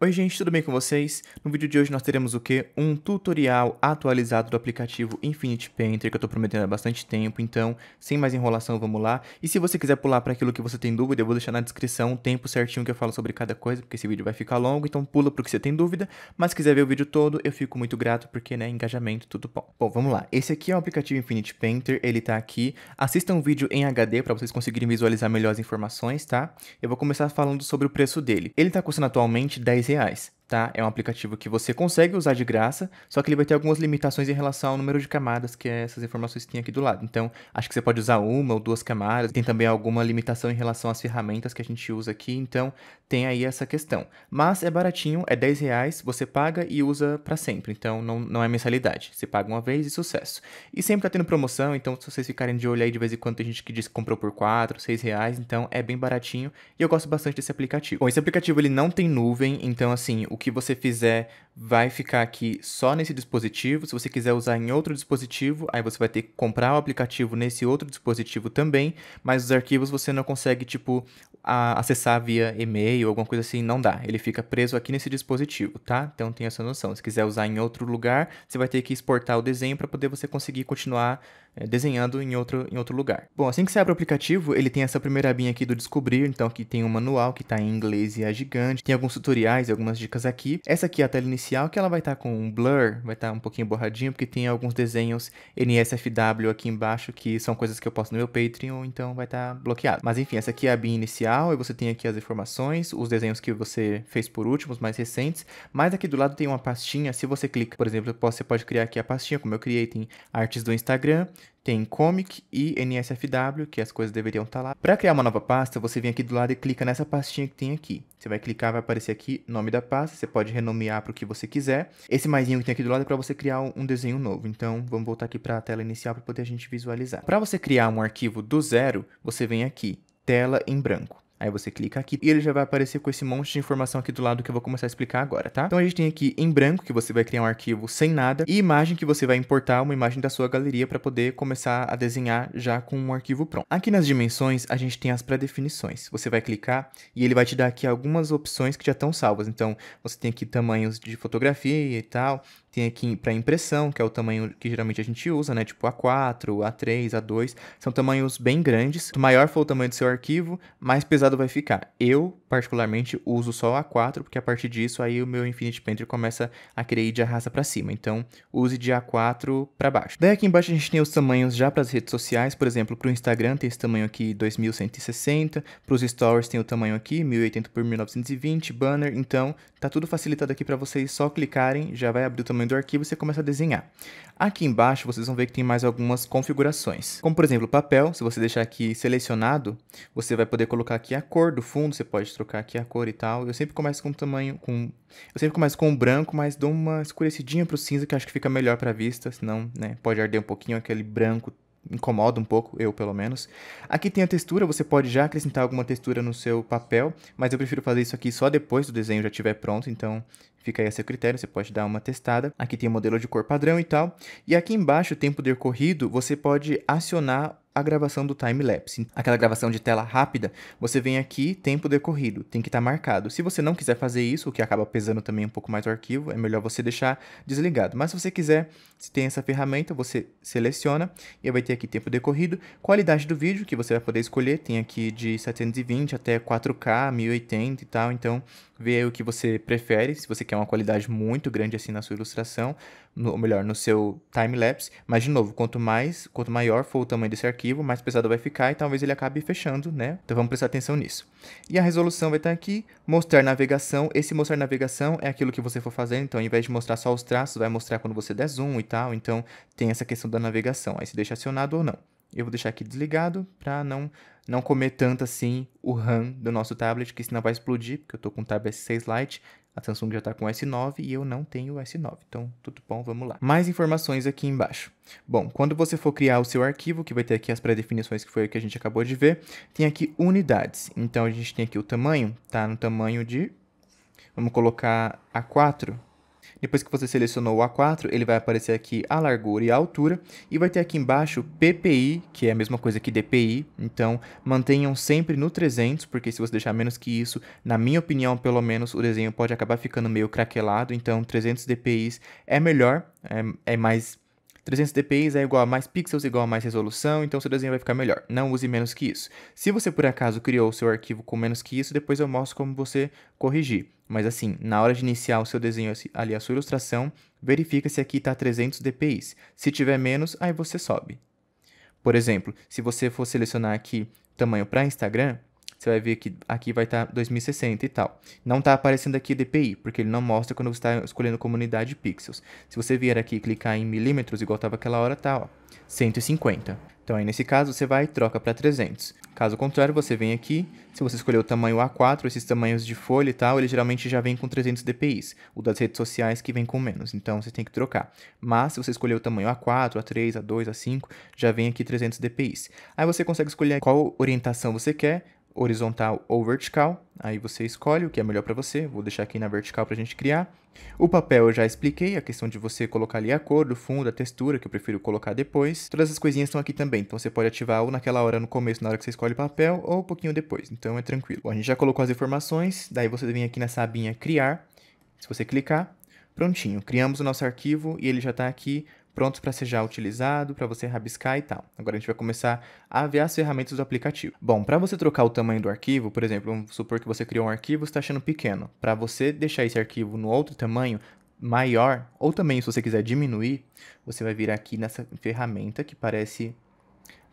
Oi gente, tudo bem com vocês? No vídeo de hoje nós teremos o que? Um tutorial atualizado do aplicativo Infinity Painter que eu estou prometendo há bastante tempo, então sem mais enrolação vamos lá. E se você quiser pular para aquilo que você tem dúvida, eu vou deixar na descrição o tempo certinho que eu falo sobre cada coisa, porque esse vídeo vai ficar longo, então pula para o que você tem dúvida, mas se quiser ver o vídeo todo eu fico muito grato porque, né, engajamento, tudo bom. Bom, vamos lá. Esse aqui é o aplicativo Infinity Painter, ele está aqui. Assista um vídeo em HD para vocês conseguirem visualizar melhor as informações, tá? Eu vou começar falando sobre o preço dele. Ele está custando atualmente 10 reais tá? É um aplicativo que você consegue usar de graça, só que ele vai ter algumas limitações em relação ao número de camadas, que é essas informações que tem aqui do lado. Então, acho que você pode usar uma ou duas camadas, tem também alguma limitação em relação às ferramentas que a gente usa aqui, então tem aí essa questão. Mas é baratinho, é 10 reais, você paga e usa para sempre, então não, não é mensalidade. Você paga uma vez e sucesso. E sempre tá tendo promoção, então se vocês ficarem de olho aí, de vez em quando tem gente que diz que comprou por 4, 6 reais, então é bem baratinho e eu gosto bastante desse aplicativo. Bom, esse aplicativo ele não tem nuvem, então assim, o que você fizer vai ficar aqui só nesse dispositivo. Se você quiser usar em outro dispositivo, aí você vai ter que comprar o aplicativo nesse outro dispositivo também, mas os arquivos você não consegue, tipo, acessar via e-mail, alguma coisa assim, não dá. Ele fica preso aqui nesse dispositivo, tá? Então tem essa noção. Se quiser usar em outro lugar, você vai ter que exportar o desenho para poder você conseguir continuar é, desenhando em outro, em outro lugar. Bom, assim que você abre o aplicativo, ele tem essa primeira abinha aqui do descobrir, então aqui tem um manual que está em inglês e é gigante, tem alguns tutoriais e algumas dicas aqui. Essa aqui é a tela inicial, que ela vai estar tá com um blur, vai estar tá um pouquinho borradinho, porque tem alguns desenhos NSFW aqui embaixo, que são coisas que eu posto no meu Patreon, então vai estar tá bloqueado. Mas enfim, essa aqui é a abinha inicial, e você tem aqui as informações, os desenhos que você fez por último, os mais recentes, mas aqui do lado tem uma pastinha, se você clica, por exemplo, você pode criar aqui a pastinha, como eu criei, tem artes do Instagram, tem comic e NSFW, que as coisas deveriam estar tá lá. Para criar uma nova pasta, você vem aqui do lado e clica nessa pastinha que tem aqui. Você vai clicar, vai aparecer aqui nome da pasta, você pode renomear para o que você quiser. Esse maisinho que tem aqui do lado é para você criar um desenho novo. Então, vamos voltar aqui para a tela inicial para poder a gente visualizar. Para você criar um arquivo do zero, você vem aqui, tela em branco. Aí você clica aqui e ele já vai aparecer com esse monte de informação aqui do lado que eu vou começar a explicar agora, tá? Então a gente tem aqui em branco, que você vai criar um arquivo sem nada, e imagem que você vai importar, uma imagem da sua galeria para poder começar a desenhar já com um arquivo pronto. Aqui nas dimensões, a gente tem as pré-definições. Você vai clicar e ele vai te dar aqui algumas opções que já estão salvas. Então você tem aqui tamanhos de fotografia e tal, tem aqui para impressão, que é o tamanho que geralmente a gente usa, né? Tipo A4, A3, A2. São tamanhos bem grandes. Quanto maior for o tamanho do seu arquivo, mais pesado vai ficar. Eu, particularmente, uso só A4, porque a partir disso aí o meu Infinity Painter começa a querer ir de arrasta para cima. Então, use de A4 para baixo. Daí aqui embaixo a gente tem os tamanhos já para as redes sociais. Por exemplo, para o Instagram tem esse tamanho aqui 2160. Para os stories tem o tamanho aqui 1080 por 1920. Banner. Então, tá tudo facilitado aqui para vocês só clicarem, já vai abrir o tamanho tamanho do arquivo e você começa a desenhar. Aqui embaixo vocês vão ver que tem mais algumas configurações, como por exemplo papel, se você deixar aqui selecionado, você vai poder colocar aqui a cor do fundo, você pode trocar aqui a cor e tal. Eu sempre começo com tamanho, com... eu sempre começo com o branco, mas dou uma escurecidinha para o cinza que acho que fica melhor para a vista, senão né, pode arder um pouquinho aquele branco incomoda um pouco, eu pelo menos. Aqui tem a textura, você pode já acrescentar alguma textura no seu papel, mas eu prefiro fazer isso aqui só depois do desenho já estiver pronto, então fica aí a seu critério, você pode dar uma testada. Aqui tem o modelo de cor padrão e tal. E aqui embaixo, tempo decorrido, você pode acionar a gravação do time-lapse. Aquela gravação de tela rápida, você vem aqui, tempo decorrido, tem que estar tá marcado. Se você não quiser fazer isso, o que acaba pesando também um pouco mais o arquivo, é melhor você deixar desligado. Mas se você quiser, se tem essa ferramenta, você seleciona e vai ter aqui tempo decorrido, qualidade do vídeo que você vai poder escolher, tem aqui de 720 até 4K, 1080 e tal, então vê aí o que você prefere, se você quer uma qualidade muito grande assim na sua ilustração, no, ou melhor, no seu time-lapse. Mas, de novo, quanto mais, quanto maior for o tamanho desse arquivo, mais pesado vai ficar e talvez ele acabe fechando, né? Então vamos prestar atenção nisso. E a resolução vai estar aqui, mostrar navegação. Esse mostrar navegação é aquilo que você for fazendo, então ao invés de mostrar só os traços, vai mostrar quando você der zoom e tal. Então tem essa questão da navegação, aí se deixa acionado ou não. Eu vou deixar aqui desligado para não, não comer tanto assim o RAM do nosso tablet, que senão vai explodir, porque eu estou com o tablet 6 Lite, a Samsung já está com S9 e eu não tenho o S9. Então, tudo bom, vamos lá. Mais informações aqui embaixo. Bom, quando você for criar o seu arquivo, que vai ter aqui as pré-definições que foi o que a gente acabou de ver, tem aqui unidades. Então, a gente tem aqui o tamanho, tá no tamanho de... Vamos colocar A4, depois que você selecionou o A4, ele vai aparecer aqui a largura e a altura e vai ter aqui embaixo PPI, que é a mesma coisa que DPI, então mantenham sempre no 300, porque se você deixar menos que isso, na minha opinião, pelo menos, o desenho pode acabar ficando meio craquelado, então 300 DPIs é melhor, é, é mais 300 dpi é igual a mais pixels, igual a mais resolução, então seu desenho vai ficar melhor. Não use menos que isso. Se você por acaso criou o seu arquivo com menos que isso, depois eu mostro como você corrigir. Mas assim, na hora de iniciar o seu desenho ali, a sua ilustração, verifica se aqui está 300 dpi. Se tiver menos, aí você sobe. Por exemplo, se você for selecionar aqui tamanho para Instagram, você vai ver que aqui vai tá estar 2060 e tal. Não está aparecendo aqui DPI, porque ele não mostra quando você está escolhendo comunidade de pixels. Se você vier aqui e clicar em milímetros, igual estava aquela hora, tá, ó, 150. Então aí nesse caso você vai e troca para 300. Caso contrário, você vem aqui, se você escolher o tamanho A4, esses tamanhos de folha e tal, ele geralmente já vem com 300 dpi, o das redes sociais que vem com menos, então você tem que trocar. Mas se você escolher o tamanho A4, A3, A2, A5, já vem aqui 300 dpi. Aí você consegue escolher qual orientação você quer, horizontal ou vertical. Aí você escolhe o que é melhor para você. Vou deixar aqui na vertical para a gente criar. O papel eu já expliquei, a questão de você colocar ali a cor do fundo, a textura, que eu prefiro colocar depois. Todas as coisinhas estão aqui também, então você pode ativar ou naquela hora no começo, na hora que você escolhe o papel, ou um pouquinho depois, então é tranquilo. Bom, a gente já colocou as informações, daí você vem aqui nessa abinha criar, se você clicar, prontinho, criamos o nosso arquivo e ele já está aqui prontos para ser já utilizado, para você rabiscar e tal. Agora a gente vai começar a ver as ferramentas do aplicativo. Bom, para você trocar o tamanho do arquivo, por exemplo, vamos supor que você criou um arquivo e está achando pequeno. Para você deixar esse arquivo no outro tamanho, maior, ou também se você quiser diminuir, você vai vir aqui nessa ferramenta que parece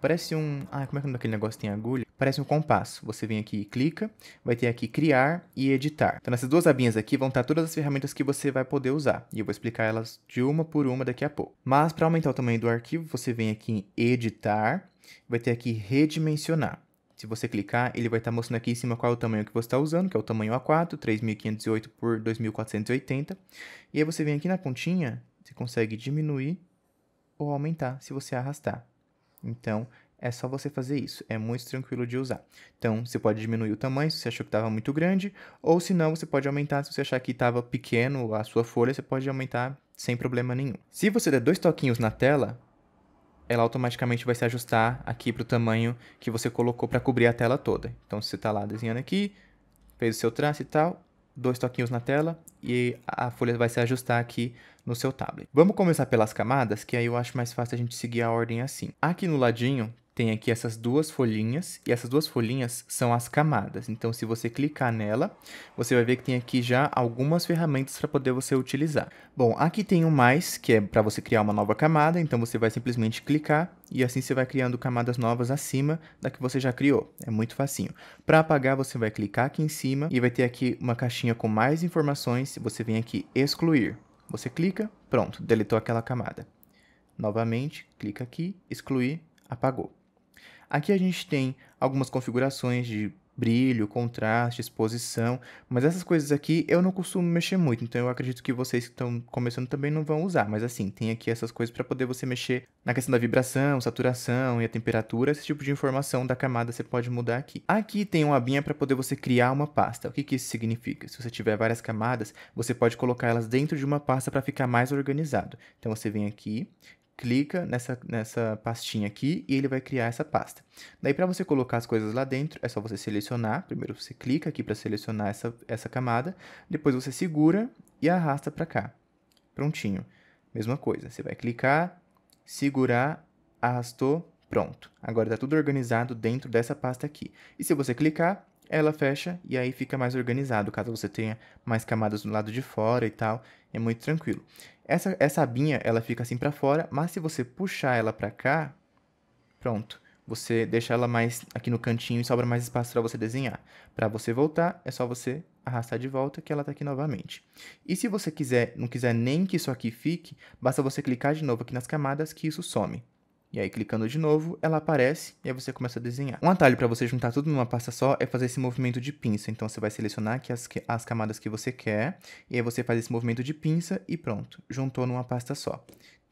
parece um, ah, como é que é aquele negócio que tem agulha? parece um compasso. Você vem aqui e clica, vai ter aqui criar e editar. Então nessas duas abinhas aqui vão estar todas as ferramentas que você vai poder usar, e eu vou explicar elas de uma por uma daqui a pouco. Mas para aumentar o tamanho do arquivo, você vem aqui em editar, vai ter aqui redimensionar. Se você clicar, ele vai estar mostrando aqui em cima qual é o tamanho que você está usando, que é o tamanho A4, 3508 por 2480. E aí você vem aqui na pontinha, você consegue diminuir ou aumentar se você arrastar. Então, é só você fazer isso, é muito tranquilo de usar. Então, você pode diminuir o tamanho se você achou que estava muito grande, ou se não, você pode aumentar se você achar que estava pequeno a sua folha, você pode aumentar sem problema nenhum. Se você der dois toquinhos na tela, ela automaticamente vai se ajustar aqui para o tamanho que você colocou para cobrir a tela toda. Então, se você está lá desenhando aqui, fez o seu traço e tal, dois toquinhos na tela e a folha vai se ajustar aqui no seu tablet. Vamos começar pelas camadas, que aí eu acho mais fácil a gente seguir a ordem assim. Aqui no ladinho tem aqui essas duas folhinhas, e essas duas folhinhas são as camadas. Então, se você clicar nela, você vai ver que tem aqui já algumas ferramentas para poder você utilizar. Bom, aqui tem o um mais, que é para você criar uma nova camada, então você vai simplesmente clicar e assim você vai criando camadas novas acima da que você já criou. É muito facinho. Para apagar, você vai clicar aqui em cima e vai ter aqui uma caixinha com mais informações. Você vem aqui excluir. Você clica, pronto, deletou aquela camada. Novamente, clica aqui, excluir, apagou. Aqui a gente tem algumas configurações de brilho, contraste, exposição, mas essas coisas aqui eu não costumo mexer muito, então eu acredito que vocês que estão começando também não vão usar, mas assim, tem aqui essas coisas para poder você mexer na questão da vibração, saturação e a temperatura, esse tipo de informação da camada você pode mudar aqui. Aqui tem uma abinha para poder você criar uma pasta. O que, que isso significa? Se você tiver várias camadas, você pode colocar elas dentro de uma pasta para ficar mais organizado. Então você vem aqui, clica nessa, nessa pastinha aqui e ele vai criar essa pasta. Daí, para você colocar as coisas lá dentro, é só você selecionar. Primeiro você clica aqui para selecionar essa, essa camada, depois você segura e arrasta para cá. Prontinho. Mesma coisa, você vai clicar, segurar, arrastou, pronto. Agora está tudo organizado dentro dessa pasta aqui. E se você clicar, ela fecha e aí fica mais organizado, caso você tenha mais camadas do lado de fora e tal, é muito tranquilo. Essa, essa abinha, ela fica assim para fora, mas se você puxar ela para cá, pronto. Você deixa ela mais aqui no cantinho e sobra mais espaço para você desenhar. Para você voltar, é só você arrastar de volta que ela está aqui novamente. E se você quiser, não quiser nem que isso aqui fique, basta você clicar de novo aqui nas camadas que isso some. E aí, clicando de novo, ela aparece e aí você começa a desenhar. Um atalho para você juntar tudo numa pasta só é fazer esse movimento de pinça. Então, você vai selecionar aqui as, as camadas que você quer, e aí você faz esse movimento de pinça e pronto, juntou numa pasta só.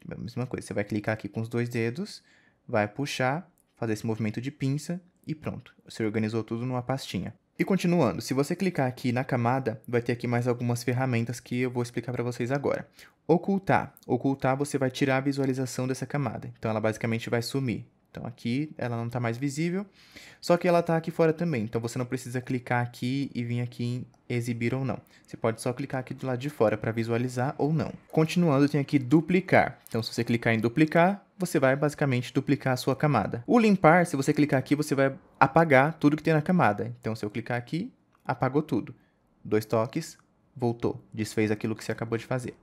A mesma coisa, você vai clicar aqui com os dois dedos, vai puxar, fazer esse movimento de pinça e pronto. Você organizou tudo numa pastinha. E continuando, se você clicar aqui na camada, vai ter aqui mais algumas ferramentas que eu vou explicar para vocês agora. Ocultar. Ocultar você vai tirar a visualização dessa camada. Então ela basicamente vai sumir. Então aqui ela não está mais visível, só que ela está aqui fora também. Então você não precisa clicar aqui e vir aqui em exibir ou não. Você pode só clicar aqui do lado de fora para visualizar ou não. Continuando, tem aqui duplicar. Então se você clicar em duplicar, você vai basicamente duplicar a sua camada. O limpar, se você clicar aqui, você vai apagar tudo que tem na camada. Então se eu clicar aqui, apagou tudo. Dois toques, voltou, desfez aquilo que você acabou de fazer.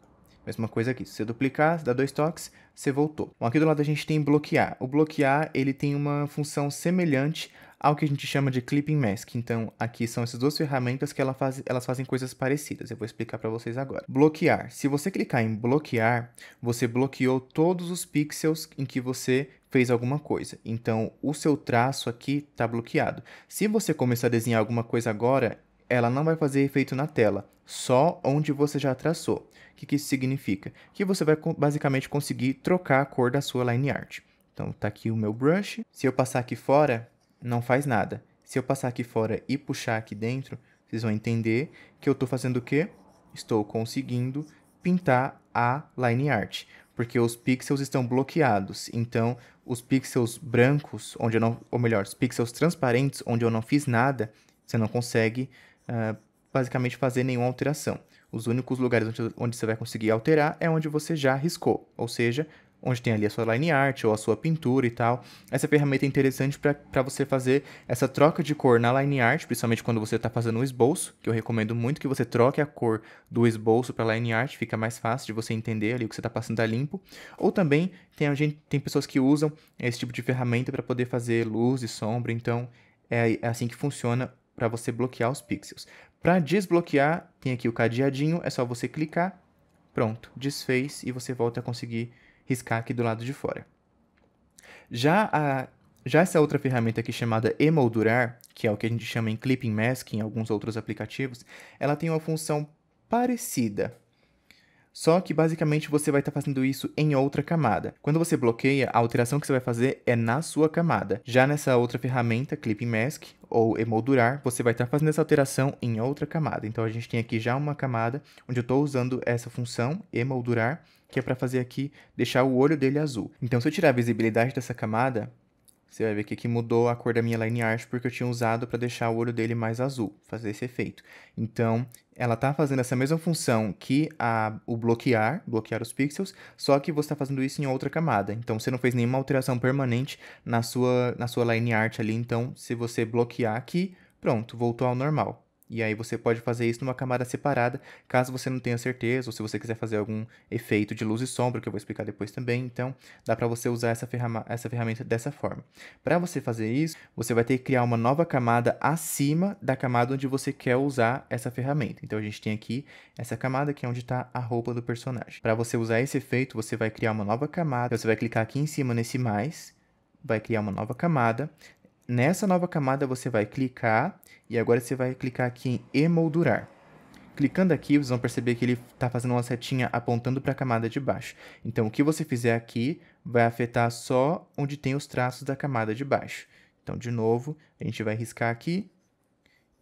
Mesma coisa aqui, se você duplicar, dá dois toques, você voltou. Bom, aqui do lado a gente tem bloquear. O bloquear, ele tem uma função semelhante ao que a gente chama de Clipping Mask. Então, aqui são essas duas ferramentas que ela faz, elas fazem coisas parecidas. Eu vou explicar para vocês agora. Bloquear. Se você clicar em bloquear, você bloqueou todos os pixels em que você fez alguma coisa. Então, o seu traço aqui está bloqueado. Se você começar a desenhar alguma coisa agora, ela não vai fazer efeito na tela só onde você já traçou. O que, que isso significa? Que você vai basicamente conseguir trocar a cor da sua line art. Então tá aqui o meu brush. Se eu passar aqui fora, não faz nada. Se eu passar aqui fora e puxar aqui dentro, vocês vão entender que eu estou fazendo o quê? Estou conseguindo pintar a line art, porque os pixels estão bloqueados. Então, os pixels brancos, onde eu não, ou melhor, os pixels transparentes, onde eu não fiz nada, você não consegue uh, basicamente fazer nenhuma alteração. Os únicos lugares onde, onde você vai conseguir alterar é onde você já riscou, ou seja, onde tem ali a sua line art ou a sua pintura e tal. Essa ferramenta é interessante para você fazer essa troca de cor na line art, principalmente quando você está fazendo um esboço, que eu recomendo muito que você troque a cor do esboço para line art, fica mais fácil de você entender ali o que você está passando a limpo. Ou também tem, gente, tem pessoas que usam esse tipo de ferramenta para poder fazer luz e sombra, então é, é assim que funciona para você bloquear os pixels. Para desbloquear, tem aqui o cadeadinho, é só você clicar, pronto, desfez e você volta a conseguir riscar aqui do lado de fora. Já, a, já essa outra ferramenta aqui chamada emoldurar, que é o que a gente chama em Clipping Mask em alguns outros aplicativos, ela tem uma função parecida, só que basicamente você vai estar tá fazendo isso em outra camada. Quando você bloqueia, a alteração que você vai fazer é na sua camada. Já nessa outra ferramenta, Clipping Mask ou emoldurar, você vai estar tá fazendo essa alteração em outra camada. Então a gente tem aqui já uma camada onde eu estou usando essa função emoldurar, que é para fazer aqui deixar o olho dele azul. Então se eu tirar a visibilidade dessa camada, você vai ver que aqui mudou a cor da minha line art porque eu tinha usado para deixar o olho dele mais azul, fazer esse efeito. Então, ela está fazendo essa mesma função que a, o bloquear, bloquear os pixels, só que você está fazendo isso em outra camada. Então, você não fez nenhuma alteração permanente na sua, na sua line art ali. Então, se você bloquear aqui, pronto, voltou ao normal. E aí você pode fazer isso numa camada separada, caso você não tenha certeza, ou se você quiser fazer algum efeito de luz e sombra, que eu vou explicar depois também. Então, dá para você usar essa, essa ferramenta dessa forma. Para você fazer isso, você vai ter que criar uma nova camada acima da camada onde você quer usar essa ferramenta. Então, a gente tem aqui essa camada que é onde está a roupa do personagem. Para você usar esse efeito, você vai criar uma nova camada, então, você vai clicar aqui em cima nesse mais, vai criar uma nova camada. Nessa nova camada você vai clicar e agora você vai clicar aqui em emoldurar. Clicando aqui, vocês vão perceber que ele está fazendo uma setinha apontando para a camada de baixo. Então, o que você fizer aqui vai afetar só onde tem os traços da camada de baixo. Então, de novo, a gente vai riscar aqui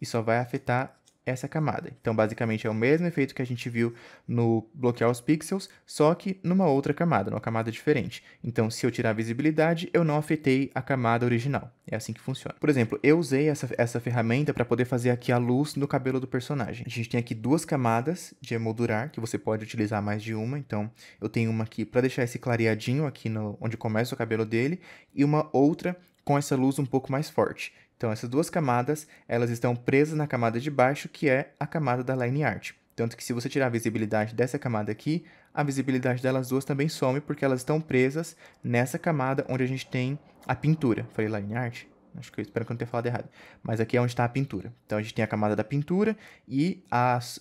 e só vai afetar essa camada. Então, basicamente, é o mesmo efeito que a gente viu no bloquear os pixels, só que numa outra camada, numa camada diferente. Então, se eu tirar a visibilidade, eu não afetei a camada original. É assim que funciona. Por exemplo, eu usei essa, essa ferramenta para poder fazer aqui a luz no cabelo do personagem. A gente tem aqui duas camadas de emoldurar, que você pode utilizar mais de uma. Então, eu tenho uma aqui para deixar esse clareadinho aqui no, onde começa o cabelo dele, e uma outra com essa luz um pouco mais forte. Então essas duas camadas, elas estão presas na camada de baixo, que é a camada da line art. Tanto que se você tirar a visibilidade dessa camada aqui, a visibilidade delas duas também some, porque elas estão presas nessa camada onde a gente tem a pintura. Falei line art? Acho que eu espero que eu não tenha falado errado. Mas aqui é onde está a pintura. Então a gente tem a camada da pintura e as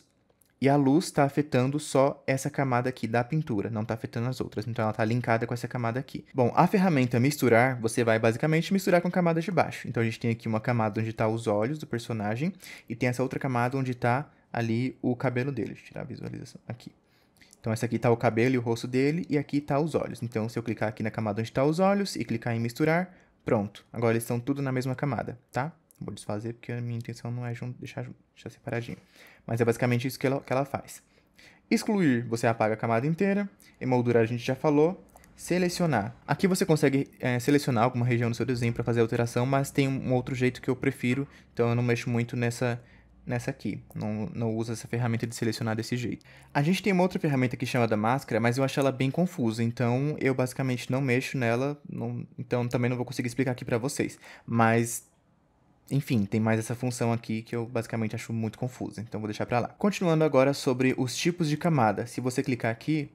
e a luz está afetando só essa camada aqui da pintura, não está afetando as outras. Então ela está linkada com essa camada aqui. Bom, a ferramenta misturar, você vai basicamente misturar com a camada de baixo. Então a gente tem aqui uma camada onde está os olhos do personagem e tem essa outra camada onde está ali o cabelo dele. Deixa eu tirar a visualização aqui. Então, essa aqui está o cabelo e o rosto dele, e aqui está os olhos. Então, se eu clicar aqui na camada onde está os olhos e clicar em misturar, pronto. Agora eles estão tudo na mesma camada, tá? Vou desfazer porque a minha intenção não é junto, deixar, deixar separadinho. Mas é basicamente isso que ela, que ela faz. Excluir, você apaga a camada inteira. Emoldurar, a gente já falou. Selecionar. Aqui você consegue é, selecionar alguma região do seu desenho para fazer a alteração, mas tem um outro jeito que eu prefiro, então eu não mexo muito nessa, nessa aqui. Não, não usa essa ferramenta de selecionar desse jeito. A gente tem uma outra ferramenta que chama da máscara, mas eu acho ela bem confusa, então eu basicamente não mexo nela, não, então também não vou conseguir explicar aqui para vocês. Mas enfim, tem mais essa função aqui que eu basicamente acho muito confusa, então vou deixar para lá. Continuando agora sobre os tipos de camada. Se você clicar aqui,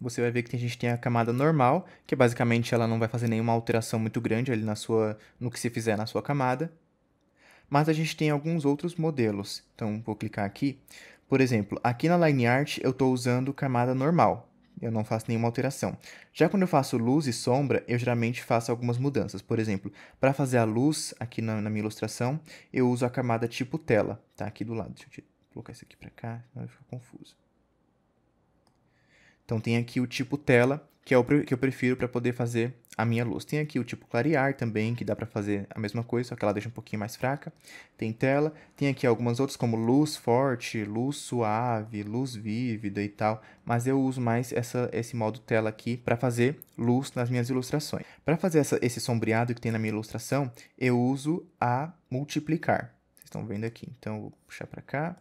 você vai ver que a gente tem a camada normal, que basicamente ela não vai fazer nenhuma alteração muito grande ali na sua, no que se fizer na sua camada. Mas a gente tem alguns outros modelos. Então, vou clicar aqui. Por exemplo, aqui na LineArt eu estou usando camada normal eu não faço nenhuma alteração. Já quando eu faço luz e sombra, eu geralmente faço algumas mudanças. Por exemplo, para fazer a luz, aqui na, na, minha ilustração, eu uso a camada tipo tela, tá? Aqui do lado. Deixa eu colocar isso aqui para cá, senão vai ficar confuso. Então tem aqui o tipo tela, que é o que eu prefiro para poder fazer a minha luz. Tem aqui o tipo clarear também, que dá para fazer a mesma coisa, só que ela deixa um pouquinho mais fraca. Tem tela, tem aqui algumas outras como luz forte, luz suave, luz vívida e tal, mas eu uso mais essa, esse modo tela aqui para fazer luz nas minhas ilustrações. Para fazer essa, esse sombreado que tem na minha ilustração, eu uso a multiplicar. Vocês estão vendo aqui, então eu vou puxar para cá,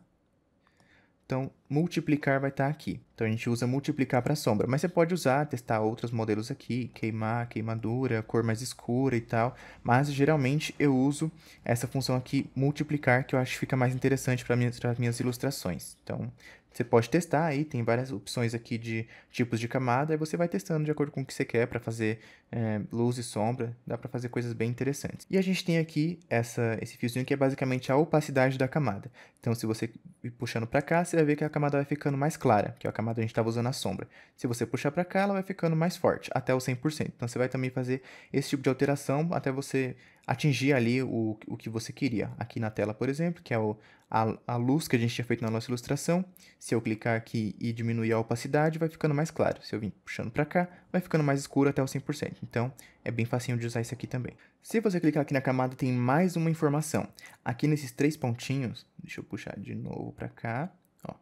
então, multiplicar vai estar aqui. Então, a gente usa multiplicar para sombra. Mas você pode usar, testar outros modelos aqui, queimar, queimadura, cor mais escura e tal. Mas, geralmente, eu uso essa função aqui, multiplicar, que eu acho que fica mais interessante para minhas, minhas ilustrações. Então, você pode testar aí, tem várias opções aqui de tipos de camada, e você vai testando de acordo com o que você quer para fazer é, luz e sombra, dá para fazer coisas bem interessantes. E a gente tem aqui essa, esse fiozinho que é basicamente a opacidade da camada. Então se você ir puxando para cá, você vai ver que a camada vai ficando mais clara, que é a camada que a gente estava usando a sombra. Se você puxar para cá, ela vai ficando mais forte, até o 100%. Então você vai também fazer esse tipo de alteração até você atingir ali o, o que você queria. Aqui na tela, por exemplo, que é o, a, a luz que a gente tinha feito na nossa ilustração. Se eu clicar aqui e diminuir a opacidade, vai ficando mais claro. Se eu vim puxando para cá, vai ficando mais escuro até o 100%. Então, é bem facinho de usar isso aqui também. Se você clicar aqui na camada, tem mais uma informação. Aqui nesses três pontinhos, deixa eu puxar de novo para cá. Ó.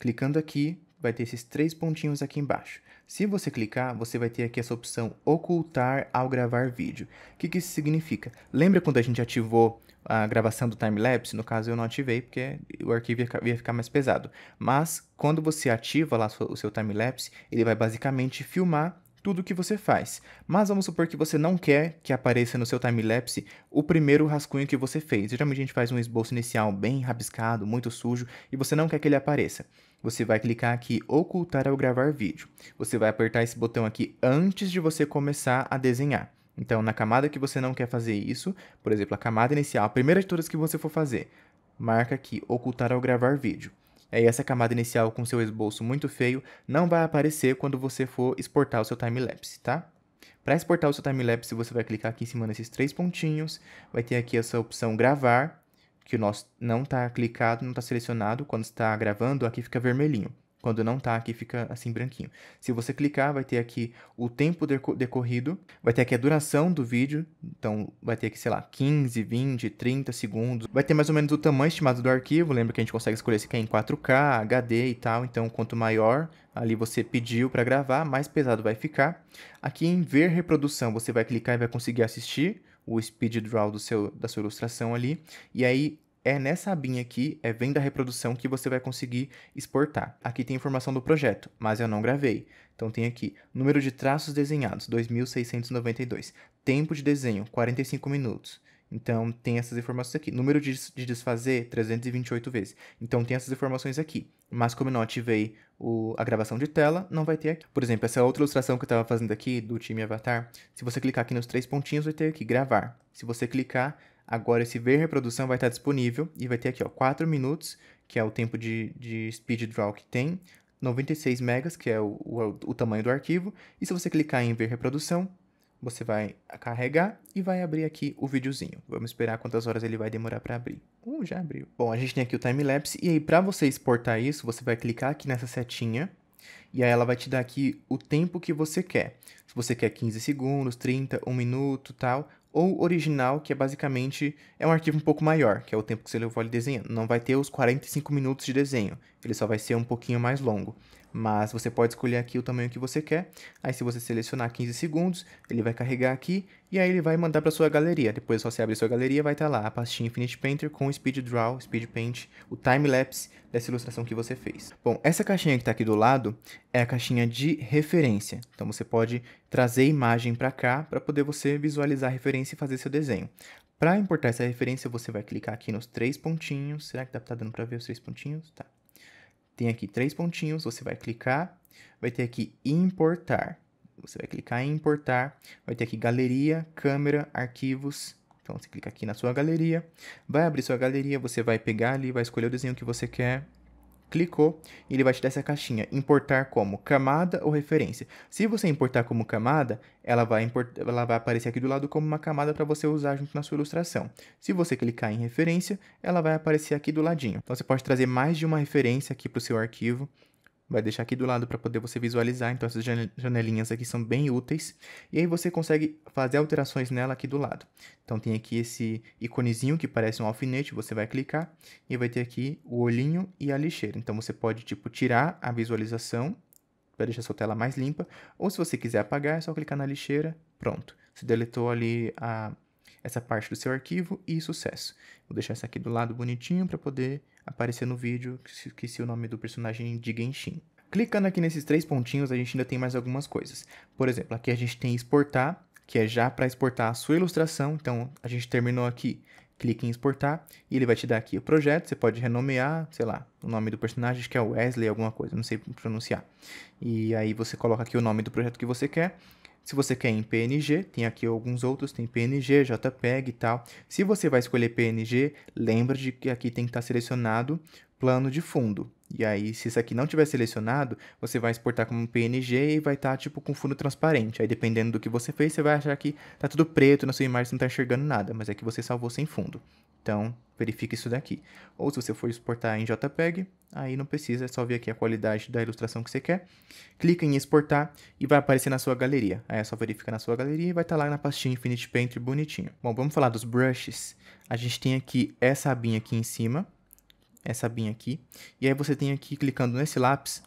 Clicando aqui, vai ter esses três pontinhos aqui embaixo. Se você clicar, você vai ter aqui essa opção ocultar ao gravar vídeo. O que, que isso significa? Lembra quando a gente ativou a gravação do timelapse? No caso eu não ativei porque o arquivo ia ficar mais pesado. Mas quando você ativa lá o seu timelapse, ele vai basicamente filmar tudo o que você faz. Mas vamos supor que você não quer que apareça no seu timelapse o primeiro rascunho que você fez. Geralmente a gente faz um esboço inicial bem rabiscado, muito sujo, e você não quer que ele apareça. Você vai clicar aqui ocultar ao gravar vídeo. Você vai apertar esse botão aqui antes de você começar a desenhar. Então, na camada que você não quer fazer isso, por exemplo, a camada inicial, a primeira de todas que você for fazer, marca aqui ocultar ao gravar vídeo. É, e essa camada inicial com seu esboço muito feio não vai aparecer quando você for exportar o seu timelapse, tá? Para exportar o seu timelapse, você vai clicar aqui em cima nesses três pontinhos, vai ter aqui essa opção gravar, que o nosso não está clicado, não está selecionado, quando está gravando, aqui fica vermelhinho. Quando não tá aqui, fica assim branquinho. Se você clicar, vai ter aqui o tempo decorrido, vai ter aqui a duração do vídeo, então vai ter aqui, sei lá, 15, 20, 30 segundos. Vai ter mais ou menos o tamanho estimado do arquivo, lembra que a gente consegue escolher se quer em 4K, HD e tal, então quanto maior ali você pediu para gravar, mais pesado vai ficar. Aqui em ver reprodução, você vai clicar e vai conseguir assistir o speed draw do seu, da sua ilustração ali, e aí é nessa abinha aqui, é venda reprodução, que você vai conseguir exportar. Aqui tem informação do projeto, mas eu não gravei. Então tem aqui, número de traços desenhados, 2.692. Tempo de desenho, 45 minutos. Então tem essas informações aqui. Número de, de desfazer, 328 vezes. Então tem essas informações aqui. Mas como eu não ativei o, a gravação de tela, não vai ter aqui. Por exemplo, essa outra ilustração que eu estava fazendo aqui do time Avatar, se você clicar aqui nos três pontinhos, vai ter aqui gravar. Se você clicar, Agora esse ver reprodução vai estar disponível e vai ter aqui ó, 4 minutos, que é o tempo de, de speed draw que tem, 96 megas, que é o, o, o tamanho do arquivo, e se você clicar em ver reprodução, você vai carregar e vai abrir aqui o videozinho. Vamos esperar quantas horas ele vai demorar para abrir. Uh, já abriu. Bom, a gente tem aqui o timelapse, e aí para você exportar isso, você vai clicar aqui nessa setinha, e aí ela vai te dar aqui o tempo que você quer. Se você quer 15 segundos, 30, 1 minuto, tal, ou original, que é basicamente é um arquivo um pouco maior, que é o tempo que você levou ali desenhando. Não vai ter os 45 minutos de desenho, ele só vai ser um pouquinho mais longo mas você pode escolher aqui o tamanho que você quer. Aí se você selecionar 15 segundos, ele vai carregar aqui e aí ele vai mandar para sua galeria. Depois só você abre sua galeria, vai estar tá lá a pastinha Infinite Painter com Speed Draw, Speed Paint, o time lapse dessa ilustração que você fez. Bom, essa caixinha que está aqui do lado é a caixinha de referência. Então você pode trazer a imagem para cá para poder você visualizar a referência e fazer seu desenho. Para importar essa referência, você vai clicar aqui nos três pontinhos. Será que dá para tá dando para ver os três pontinhos? Tá tem aqui três pontinhos, você vai clicar, vai ter aqui importar. Você vai clicar em importar, vai ter aqui galeria, câmera, arquivos. Então você clica aqui na sua galeria, vai abrir sua galeria, você vai pegar ali, vai escolher o desenho que você quer, Clicou ele vai te dar essa caixinha, importar como camada ou referência. Se você importar como camada, ela vai, ela vai aparecer aqui do lado como uma camada para você usar junto na sua ilustração. Se você clicar em referência, ela vai aparecer aqui do ladinho. Então você pode trazer mais de uma referência aqui para o seu arquivo vai deixar aqui do lado para poder você visualizar. Então, essas janelinhas aqui são bem úteis. E aí você consegue fazer alterações nela aqui do lado. Então, tem aqui esse iconezinho que parece um alfinete, você vai clicar e vai ter aqui o olhinho e a lixeira. Então, você pode, tipo, tirar a visualização para deixar sua tela mais limpa. Ou se você quiser apagar, é só clicar na lixeira, pronto. Você deletou ali a, essa parte do seu arquivo e sucesso. Vou deixar essa aqui do lado bonitinho para poder aparecer no vídeo, que esqueci o nome do personagem é de Genshin. Clicando aqui nesses três pontinhos, a gente ainda tem mais algumas coisas. Por exemplo, aqui a gente tem exportar, que é já para exportar a sua ilustração. Então, a gente terminou aqui, clique em exportar e ele vai te dar aqui o projeto. Você pode renomear, sei lá, o nome do personagem, que é Wesley, alguma coisa, não sei pronunciar. E aí você coloca aqui o nome do projeto que você quer se você quer em PNG, tem aqui alguns outros, tem PNG, JPEG e tal. Se você vai escolher PNG, lembra de que aqui tem que estar tá selecionado plano de fundo. E aí, se isso aqui não tiver selecionado, você vai exportar como PNG e vai estar, tá, tipo, com fundo transparente. Aí, dependendo do que você fez, você vai achar que tá tudo preto na sua imagem, você não tá enxergando nada, mas é que você salvou sem fundo. Então, verifique isso daqui. Ou se você for exportar em JPEG, aí não precisa, é só ver aqui a qualidade da ilustração que você quer. Clica em exportar e vai aparecer na sua galeria. Aí é só verificar na sua galeria e vai estar tá lá na pastinha Infinity Painter bonitinho. Bom, vamos falar dos brushes. A gente tem aqui essa abinha aqui em cima, essa abinha aqui. E aí você tem aqui, clicando nesse lápis,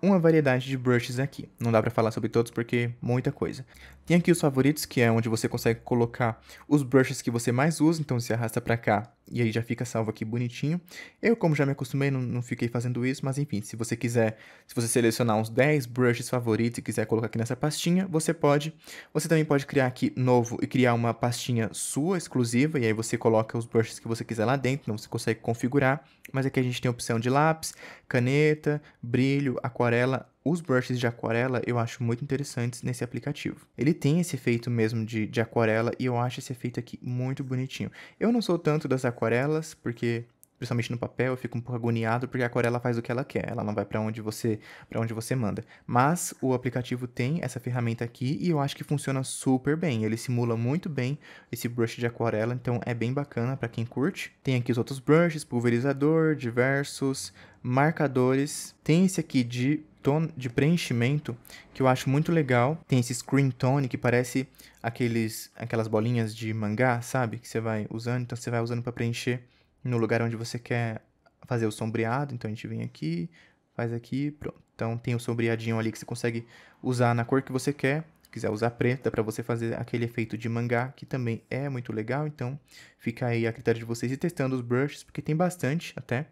uma variedade de brushes aqui. Não dá para falar sobre todos porque é muita coisa. Tem aqui os favoritos, que é onde você consegue colocar os brushes que você mais usa, então você arrasta para cá e aí já fica salvo aqui bonitinho. Eu, como já me acostumei, não, não fiquei fazendo isso, mas enfim, se você quiser, se você selecionar uns 10 brushes favoritos e quiser colocar aqui nessa pastinha, você pode. Você também pode criar aqui novo e criar uma pastinha sua, exclusiva, e aí você coloca os brushes que você quiser lá dentro, então você consegue configurar. Mas aqui a gente tem a opção de lápis, caneta, brilho, aquarela, os brushes de aquarela eu acho muito interessantes nesse aplicativo. Ele tem esse efeito mesmo de, de aquarela e eu acho esse efeito aqui muito bonitinho. Eu não sou tanto das aquarelas aquarelas, porque principalmente no papel, eu fico um pouco agoniado porque a aquarela faz o que ela quer, ela não vai para onde você para onde você manda. Mas o aplicativo tem essa ferramenta aqui e eu acho que funciona super bem. Ele simula muito bem esse brush de aquarela, então é bem bacana para quem curte. Tem aqui os outros brushes, pulverizador, diversos, marcadores. Tem esse aqui de tom de preenchimento que eu acho muito legal. Tem esse screen tone que parece aqueles, aquelas bolinhas de mangá, sabe? Que você vai usando, então você vai usando para preencher no lugar onde você quer fazer o sombreado. Então a gente vem aqui, faz aqui, pronto. Então tem o sombreadinho ali que você consegue usar na cor que você quer. Se quiser usar preta para você fazer aquele efeito de mangá, que também é muito legal. Então fica aí a critério de vocês e testando os brushes, porque tem bastante até.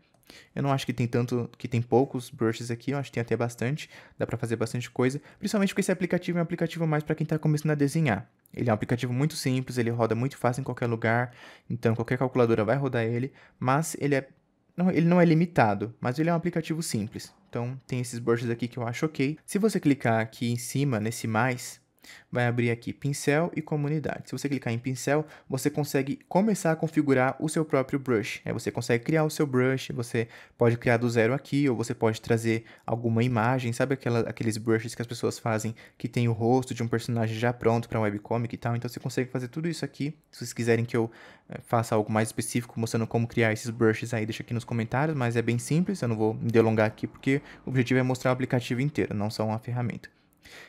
Eu não acho que tem tanto, que tem poucos brushes aqui, eu acho que tem até bastante, dá para fazer bastante coisa, principalmente porque esse aplicativo é um aplicativo mais para quem está começando a desenhar. Ele é um aplicativo muito simples, ele roda muito fácil em qualquer lugar, então qualquer calculadora vai rodar ele, mas ele é não, ele não é limitado, mas ele é um aplicativo simples. Então tem esses brushes aqui que eu acho ok. Se você clicar aqui em cima nesse mais, Vai abrir aqui pincel e comunidade. Se você clicar em pincel, você consegue começar a configurar o seu próprio brush. é Você consegue criar o seu brush, você pode criar do zero aqui, ou você pode trazer alguma imagem, sabe aquela, aqueles brushes que as pessoas fazem que tem o rosto de um personagem já pronto para webcomic e tal. Então você consegue fazer tudo isso aqui. Se vocês quiserem que eu eh, faça algo mais específico mostrando como criar esses brushes aí, deixa aqui nos comentários, mas é bem simples, eu não vou me delongar aqui porque o objetivo é mostrar o aplicativo inteiro, não só uma ferramenta.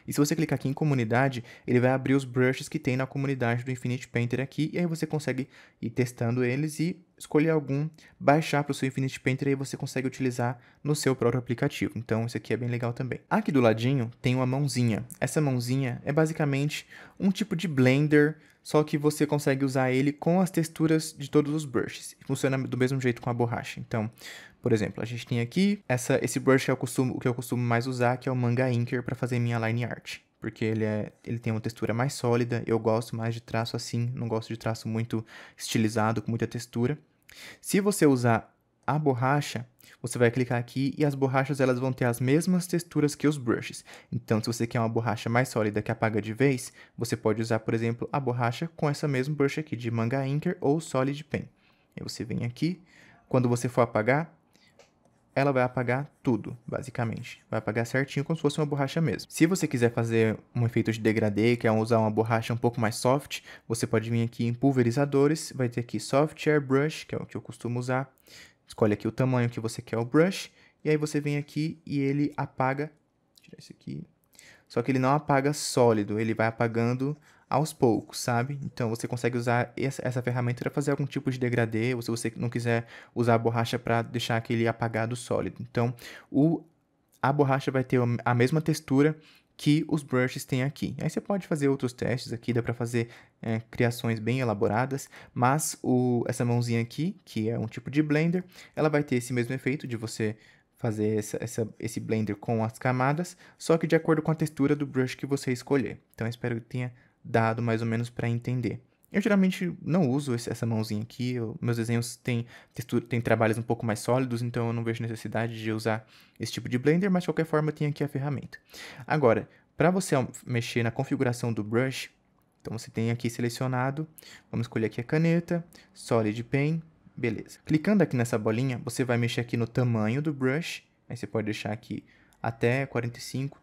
E se você clicar aqui em comunidade, ele vai abrir os brushes que tem na comunidade do Infinity Painter aqui, e aí você consegue ir testando eles e escolher algum, baixar para o seu Infinity Painter e aí você consegue utilizar no seu próprio aplicativo. Então isso aqui é bem legal também. Aqui do ladinho tem uma mãozinha. Essa mãozinha é basicamente um tipo de blender, só que você consegue usar ele com as texturas de todos os brushes. Funciona do mesmo jeito com a borracha. Então, por exemplo, a gente tem aqui essa, esse brush que eu costumo, que eu costumo mais usar, que é o Manga Inker para fazer minha line art. Porque ele, é, ele tem uma textura mais sólida, eu gosto mais de traço assim, não gosto de traço muito estilizado, com muita textura. Se você usar a borracha, você vai clicar aqui e as borrachas elas vão ter as mesmas texturas que os brushes. Então, se você quer uma borracha mais sólida que apaga de vez, você pode usar, por exemplo, a borracha com essa mesma brush aqui de Manga Inker ou Solid Pen. Aí você vem aqui, quando você for apagar, ela vai apagar tudo, basicamente. Vai apagar certinho, como se fosse uma borracha mesmo. Se você quiser fazer um efeito de degradê, quer é usar uma borracha um pouco mais soft, você pode vir aqui em pulverizadores, vai ter aqui Soft Airbrush, que é o que eu costumo usar. Escolhe aqui o tamanho que você quer o brush, e aí você vem aqui e ele apaga... tirar isso aqui... Só que ele não apaga sólido, ele vai apagando aos poucos, sabe? Então você consegue usar essa, essa ferramenta para fazer algum tipo de degradê, ou se você não quiser usar a borracha para deixar aquele apagado sólido. Então o, a borracha vai ter a mesma textura que os brushes têm aqui. Aí você pode fazer outros testes aqui, dá para fazer é, criações bem elaboradas, mas o, essa mãozinha aqui, que é um tipo de blender, ela vai ter esse mesmo efeito de você fazer essa, essa, esse blender com as camadas, só que de acordo com a textura do brush que você escolher. Então, espero que tenha dado mais ou menos para entender. Eu geralmente não uso esse, essa mãozinha aqui, eu, meus desenhos têm, têm trabalhos um pouco mais sólidos, então eu não vejo necessidade de usar esse tipo de Blender, mas de qualquer forma eu tenho aqui a ferramenta. Agora, para você mexer na configuração do brush, então você tem aqui selecionado, vamos escolher aqui a caneta, Solid Pen, beleza. Clicando aqui nessa bolinha, você vai mexer aqui no tamanho do brush, aí você pode deixar aqui até 45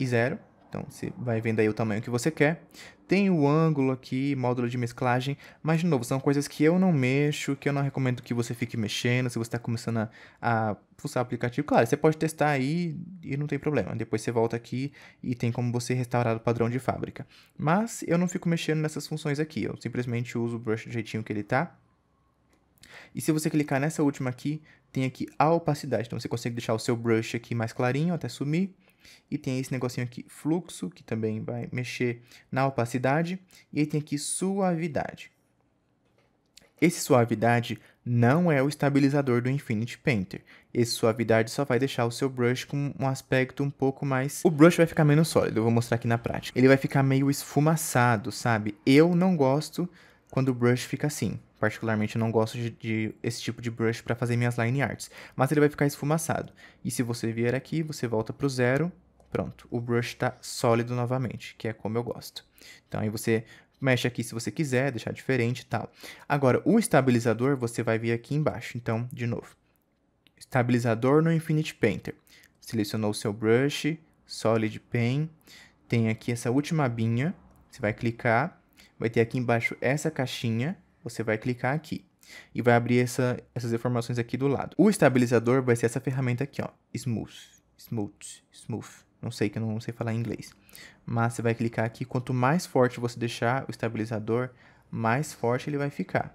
e 0, então você vai vendo aí o tamanho que você quer. Tem o ângulo aqui, módulo de mesclagem, mas de novo, são coisas que eu não mexo, que eu não recomendo que você fique mexendo, se você está começando a, a fuçar o aplicativo. Claro, você pode testar aí e não tem problema. Depois você volta aqui e tem como você restaurar o padrão de fábrica. Mas eu não fico mexendo nessas funções aqui, eu simplesmente uso o brush do jeitinho que ele está. E se você clicar nessa última aqui, tem aqui a opacidade. Então você consegue deixar o seu brush aqui mais clarinho até sumir. E tem esse negocinho aqui, fluxo, que também vai mexer na opacidade. E aí tem aqui suavidade. Esse suavidade não é o estabilizador do Infinity Painter. Esse suavidade só vai deixar o seu brush com um aspecto um pouco mais... O brush vai ficar menos sólido, eu vou mostrar aqui na prática. Ele vai ficar meio esfumaçado, sabe? Eu não gosto quando o brush fica assim. Particularmente não gosto de, de esse tipo de brush para fazer minhas line arts, mas ele vai ficar esfumaçado. E se você vier aqui, você volta para o zero, pronto, o brush está sólido novamente, que é como eu gosto. Então aí você mexe aqui se você quiser, deixar diferente e tal. Agora, o estabilizador você vai vir aqui embaixo, então, de novo. Estabilizador no Infinity Painter. Selecionou o seu brush, Solid Pen, tem aqui essa última abinha, você vai clicar, vai ter aqui embaixo essa caixinha, você vai clicar aqui e vai abrir essa, essas informações aqui do lado. O estabilizador vai ser essa ferramenta aqui, ó, Smooth, Smooth, Smooth. Não sei que eu não sei falar em inglês. Mas você vai clicar aqui, quanto mais forte você deixar o estabilizador, mais forte ele vai ficar.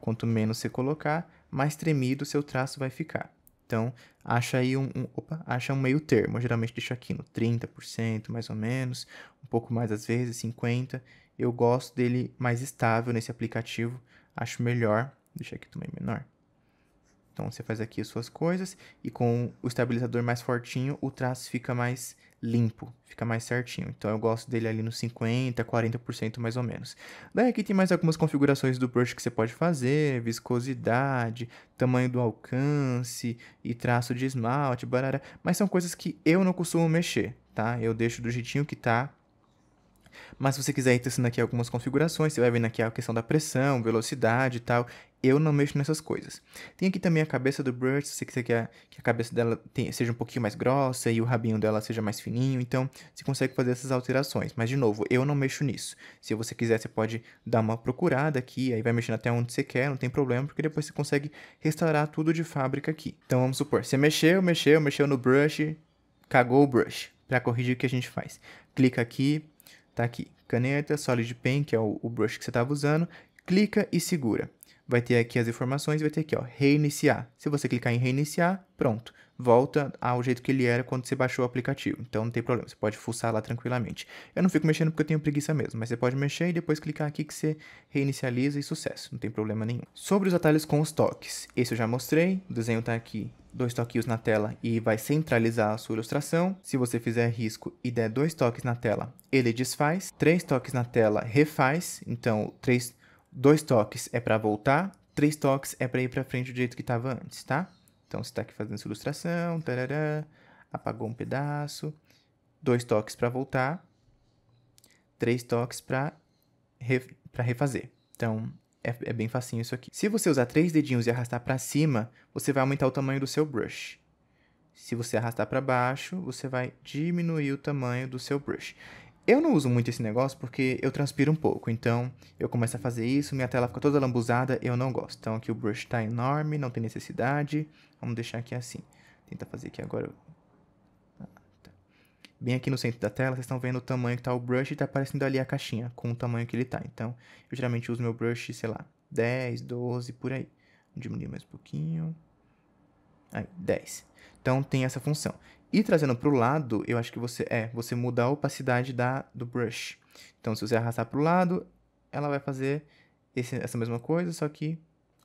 Quanto menos você colocar, mais tremido o seu traço vai ficar. Então, acha aí um, um, opa, acha um meio termo. Eu geralmente deixo aqui no 30%, mais ou menos, um pouco mais às vezes, 50%. Eu gosto dele mais estável nesse aplicativo, acho melhor. Deixa aqui também menor. Então você faz aqui as suas coisas e com o estabilizador mais fortinho, o traço fica mais limpo, fica mais certinho. Então eu gosto dele ali nos 50, 40% mais ou menos. Daí aqui tem mais algumas configurações do brush que você pode fazer, viscosidade, tamanho do alcance e traço de esmalte, barará, mas são coisas que eu não costumo mexer, tá? Eu deixo do jeitinho que tá mas se você quiser ir testando aqui algumas configurações, você vai vendo aqui a questão da pressão, velocidade e tal. Eu não mexo nessas coisas. Tem aqui também a cabeça do Bird, se você quiser que a, cabeça dela tenha, seja um pouquinho mais grossa e o rabinho dela seja mais fininho, então você consegue fazer essas alterações. Mas, de novo, eu não mexo nisso. Se você quiser, você pode dar uma procurada aqui, aí vai mexendo até onde você quer, não tem problema, porque depois você consegue restaurar tudo de fábrica aqui. Então, vamos supor, você mexeu, mexeu, mexeu no brush, cagou o brush, para corrigir o que a gente faz. Clica aqui, tá aqui, caneta, solid pen, que é o, o brush que você estava usando, clica e segura. Vai ter aqui as informações, vai ter aqui, ó, reiniciar. Se você clicar em reiniciar, pronto, volta ao jeito que ele era quando você baixou o aplicativo. Então não tem problema, você pode fuçar lá tranquilamente. Eu não fico mexendo porque eu tenho preguiça mesmo, mas você pode mexer e depois clicar aqui que você reinicializa e sucesso, não tem problema nenhum. Sobre os atalhos com os toques, esse eu já mostrei, o desenho tá aqui dois toquinhos na tela e vai centralizar a sua ilustração. Se você fizer risco e der dois toques na tela, ele desfaz. Três toques na tela, refaz. Então, três, dois toques é para voltar, três toques é para ir para frente do jeito que estava antes, tá? Então, você está aqui fazendo sua ilustração, tarará, apagou um pedaço, dois toques para voltar, três toques para re, pra refazer. Então, é, é bem facinho isso aqui. Se você usar três dedinhos e arrastar para cima, você vai aumentar o tamanho do seu brush. Se você arrastar para baixo, você vai diminuir o tamanho do seu brush. Eu não uso muito esse negócio porque eu transpiro um pouco, então eu começo a fazer isso, minha tela fica toda lambuzada, eu não gosto. Então aqui o brush está enorme, não tem necessidade, vamos deixar aqui assim. Tenta fazer aqui agora Bem aqui no centro da tela, vocês estão vendo o tamanho que está o brush e está aparecendo ali a caixinha com o tamanho que ele está. Então, eu geralmente uso meu brush, sei lá, 10, 12, por aí. Vou diminuir mais um pouquinho. Aí, 10. Então, tem essa função. E trazendo para o lado, eu acho que você é, você muda a opacidade da, do brush. Então, se você arrastar para o lado, ela vai fazer esse, essa mesma coisa, só que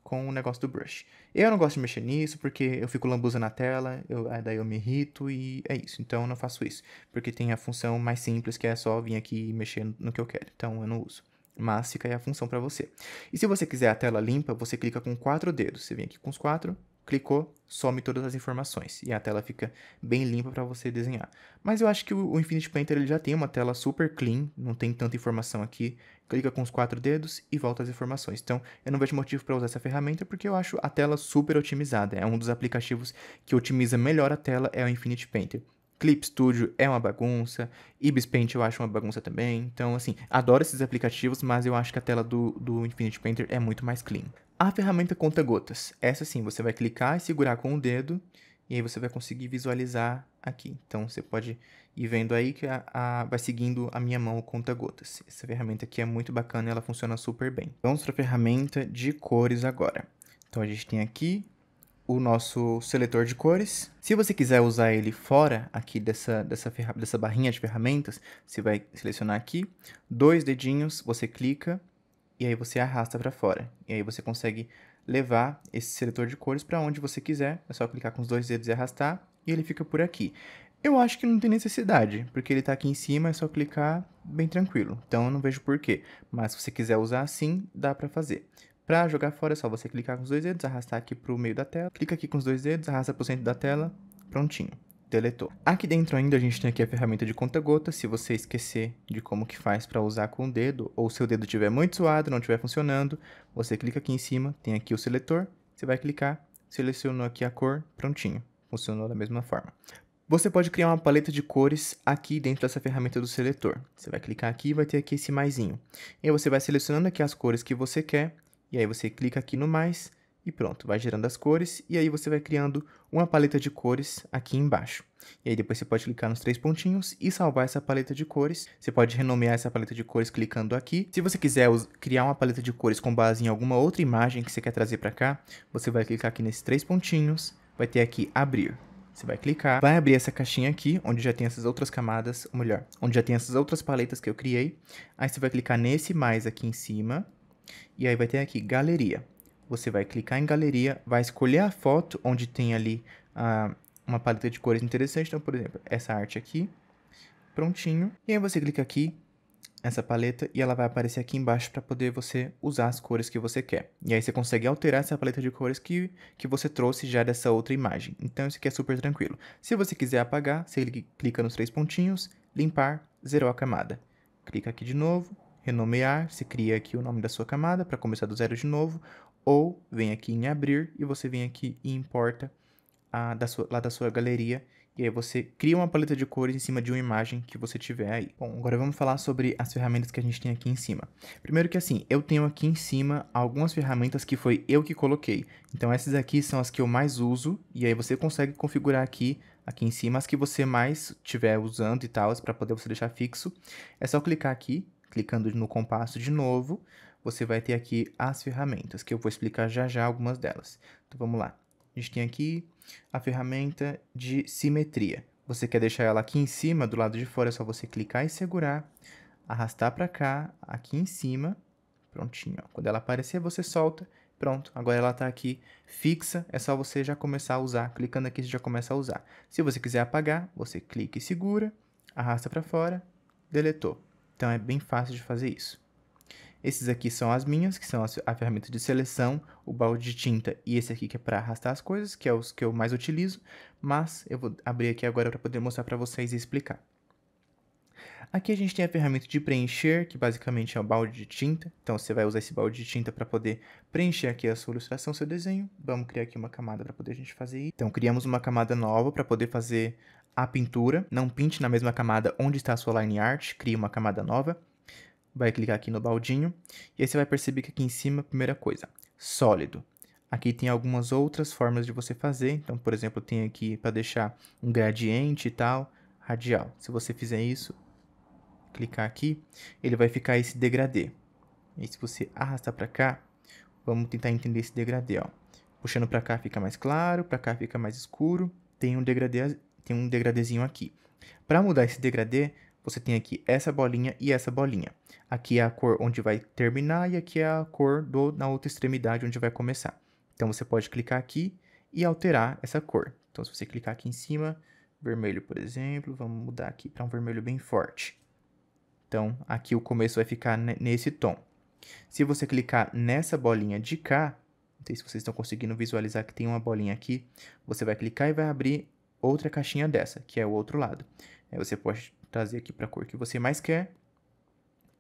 com o negócio do brush. Eu não gosto de mexer nisso porque eu fico lambuza na tela, eu, daí eu me irrito e é isso. Então eu não faço isso, porque tem a função mais simples que é só vir aqui e mexer no que eu quero. Então eu não uso. Mas fica aí a função para você. E se você quiser a tela limpa, você clica com quatro dedos. Você vem aqui com os quatro Clicou, some todas as informações e a tela fica bem limpa para você desenhar. Mas eu acho que o Infinity Painter ele já tem uma tela super clean, não tem tanta informação aqui. Clica com os quatro dedos e volta as informações. Então, eu não vejo motivo para usar essa ferramenta porque eu acho a tela super otimizada. É um dos aplicativos que otimiza melhor a tela é o Infinity Painter. Clip Studio é uma bagunça, Ibis Paint eu acho uma bagunça também. Então, assim, adoro esses aplicativos, mas eu acho que a tela do, do Infinity Painter é muito mais clean. A ferramenta conta gotas. Essa sim, você vai clicar e segurar com o dedo, e aí você vai conseguir visualizar aqui. Então, você pode ir vendo aí que a, a vai seguindo a minha mão conta gotas. Essa ferramenta aqui é muito bacana, ela funciona super bem. Vamos para a ferramenta de cores agora. Então, a gente tem aqui o nosso seletor de cores. Se você quiser usar ele fora aqui dessa, dessa, dessa barrinha de ferramentas, você vai selecionar aqui, dois dedinhos, você clica e aí você arrasta para fora. E aí você consegue levar esse seletor de cores para onde você quiser, é só clicar com os dois dedos e arrastar e ele fica por aqui. Eu acho que não tem necessidade, porque ele está aqui em cima, é só clicar bem tranquilo. Então eu não vejo porquê. Mas se você quiser usar assim, dá para fazer. Para jogar fora é só você clicar com os dois dedos, arrastar aqui para o meio da tela, clica aqui com os dois dedos, arrasta para o centro da tela, prontinho deletou. Aqui dentro ainda a gente tem aqui a ferramenta de conta-gota, se você esquecer de como que faz para usar com o dedo, ou seu dedo estiver muito suado, não estiver funcionando, você clica aqui em cima, tem aqui o seletor, você vai clicar, selecionou aqui a cor, prontinho, funcionou da mesma forma. Você pode criar uma paleta de cores aqui dentro dessa ferramenta do seletor. Você vai clicar aqui e vai ter aqui esse maisinho. E aí você vai selecionando aqui as cores que você quer e aí você clica aqui no mais e pronto, vai gerando as cores e aí você vai criando uma paleta de cores aqui embaixo. E aí depois você pode clicar nos três pontinhos e salvar essa paleta de cores. Você pode renomear essa paleta de cores clicando aqui. Se você quiser criar uma paleta de cores com base em alguma outra imagem que você quer trazer para cá, você vai clicar aqui nesses três pontinhos, vai ter aqui abrir. Você vai clicar, vai abrir essa caixinha aqui, onde já tem essas outras camadas, ou melhor, onde já tem essas outras paletas que eu criei. Aí você vai clicar nesse mais aqui em cima, e aí vai ter aqui galeria. Você vai clicar em galeria, vai escolher a foto onde tem ali ah, uma paleta de cores interessante. Então, por exemplo, essa arte aqui, prontinho. E aí você clica aqui, essa paleta, e ela vai aparecer aqui embaixo para poder você usar as cores que você quer. E aí você consegue alterar essa paleta de cores que, que você trouxe já dessa outra imagem. Então isso aqui é super tranquilo. Se você quiser apagar, você clica nos três pontinhos, limpar, zerou a camada. Clica aqui de novo, renomear, se cria aqui o nome da sua camada para começar do zero de novo, ou vem aqui em abrir e você vem aqui e importa a, da sua, lá da sua galeria e aí você cria uma paleta de cores em cima de uma imagem que você tiver aí. Bom, agora vamos falar sobre as ferramentas que a gente tem aqui em cima. Primeiro que assim, eu tenho aqui em cima algumas ferramentas que foi eu que coloquei. Então essas aqui são as que eu mais uso, e aí você consegue configurar aqui, aqui em cima, as que você mais tiver usando e tal, para poder você deixar fixo. É só clicar aqui Clicando no compasso de novo, você vai ter aqui as ferramentas, que eu vou explicar já já algumas delas. Então vamos lá. A gente tem aqui a ferramenta de simetria. Você quer deixar ela aqui em cima, do lado de fora, é só você clicar e segurar, arrastar para cá, aqui em cima, prontinho. Ó. Quando ela aparecer, você solta, pronto. Agora ela está aqui fixa, é só você já começar a usar. Clicando aqui, você já começa a usar. Se você quiser apagar, você clica e segura, arrasta para fora, deletou. Então é bem fácil de fazer isso. Esses aqui são as minhas, que são a ferramenta de seleção, o balde de tinta e esse aqui que é para arrastar as coisas, que é os que eu mais utilizo, mas eu vou abrir aqui agora para poder mostrar para vocês e explicar. Aqui a gente tem a ferramenta de preencher, que basicamente é um balde de tinta. Então você vai usar esse balde de tinta para poder preencher aqui a sua ilustração, seu desenho. Vamos criar aqui uma camada para poder a gente fazer isso. Então criamos uma camada nova para poder fazer a pintura. Não pinte na mesma camada onde está a sua line art, crie uma camada nova. Vai clicar aqui no baldinho e aí você vai perceber que aqui em cima, primeira coisa, sólido. Aqui tem algumas outras formas de você fazer. Então, por exemplo, tem aqui para deixar um gradiente e tal, radial. Se você fizer isso, clicar aqui, ele vai ficar esse degradê. E se você arrastar para cá, vamos tentar entender esse degradê, ó. Puxando para cá fica mais claro, para cá fica mais escuro. Tem um degradê, tem um degradezinho aqui. Para mudar esse degradê, você tem aqui essa bolinha e essa bolinha. Aqui é a cor onde vai terminar e aqui é a cor do, na outra extremidade onde vai começar. Então você pode clicar aqui e alterar essa cor. Então se você clicar aqui em cima, vermelho por exemplo, vamos mudar aqui para um vermelho bem forte. Então, aqui o começo vai ficar nesse tom. Se você clicar nessa bolinha de cá, não sei se vocês estão conseguindo visualizar que tem uma bolinha aqui, você vai clicar e vai abrir outra caixinha dessa, que é o outro lado. Aí você pode trazer aqui para a cor que você mais quer.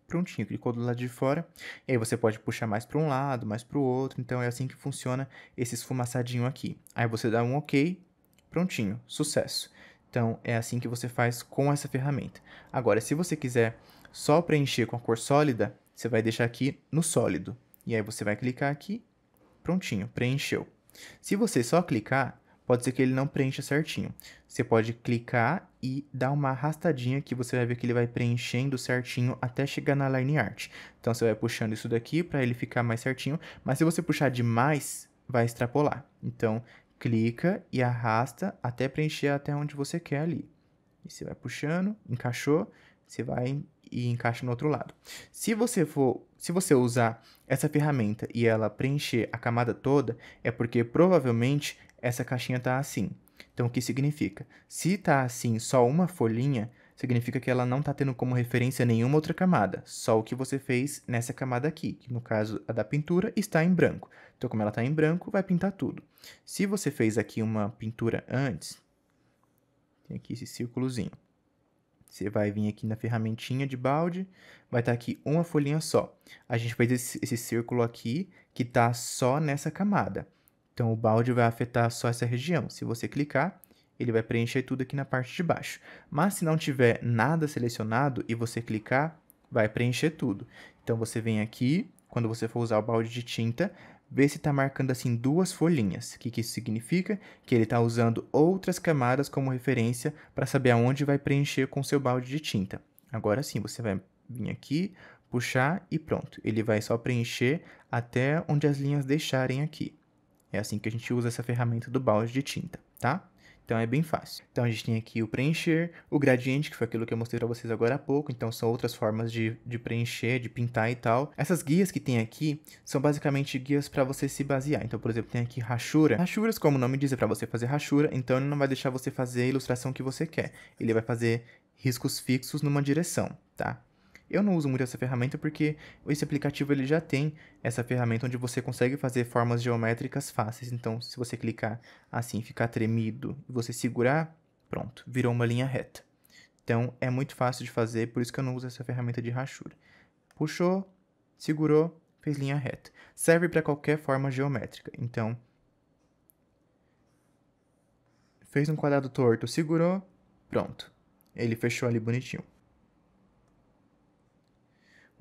Prontinho, clicou do lado de fora. E aí você pode puxar mais para um lado, mais para o outro. Então é assim que funciona esse esfumaçadinho aqui. Aí você dá um OK, prontinho, sucesso. Então é assim que você faz com essa ferramenta. Agora, se você quiser só preencher com a cor sólida, você vai deixar aqui no sólido. E aí você vai clicar aqui, prontinho, preencheu. Se você só clicar, pode ser que ele não preencha certinho. Você pode clicar e dar uma arrastadinha que você vai ver que ele vai preenchendo certinho até chegar na line art. Então você vai puxando isso daqui para ele ficar mais certinho, mas se você puxar demais, vai extrapolar. Então clica e arrasta até preencher até onde você quer ali. E você vai puxando, encaixou, você vai e encaixa no outro lado. Se você for, se você usar essa ferramenta e ela preencher a camada toda, é porque provavelmente essa caixinha está assim. Então, o que significa? Se está assim só uma folhinha, significa que ela não está tendo como referência nenhuma outra camada, só o que você fez nessa camada aqui, que no caso a da pintura está em branco. Então, como ela está em branco, vai pintar tudo. Se você fez aqui uma pintura antes, tem aqui esse círculozinho. Você vai vir aqui na ferramentinha de balde, vai estar tá aqui uma folhinha só. A gente fez esse, esse círculo aqui que está só nessa camada. Então, o balde vai afetar só essa região. Se você clicar, ele vai preencher tudo aqui na parte de baixo. Mas se não tiver nada selecionado e você clicar, vai preencher tudo. Então, você vem aqui, quando você for usar o balde de tinta, vê se está marcando assim duas folhinhas. O que, que isso significa? Que ele está usando outras camadas como referência para saber aonde vai preencher com seu balde de tinta. Agora sim, você vai vir aqui, puxar e pronto. Ele vai só preencher até onde as linhas deixarem aqui. É assim que a gente usa essa ferramenta do balde de tinta, tá? Então é bem fácil. Então a gente tem aqui o preencher, o gradiente, que foi aquilo que eu mostrei para vocês agora há pouco, então são outras formas de, de preencher, de pintar e tal. Essas guias que tem aqui são basicamente guias para você se basear. Então, por exemplo, tem aqui rachura. Rachuras, como o nome diz, é para você fazer rachura, então ele não vai deixar você fazer a ilustração que você quer. Ele vai fazer riscos fixos numa direção, tá? Eu não uso muito essa ferramenta porque esse aplicativo ele já tem essa ferramenta onde você consegue fazer formas geométricas fáceis. Então, se você clicar assim, ficar tremido e você segurar, pronto, virou uma linha reta. Então, é muito fácil de fazer, por isso que eu não uso essa ferramenta de rachura. Puxou, segurou, fez linha reta. Serve para qualquer forma geométrica. Então, fez um quadrado torto, segurou, pronto. Ele fechou ali bonitinho.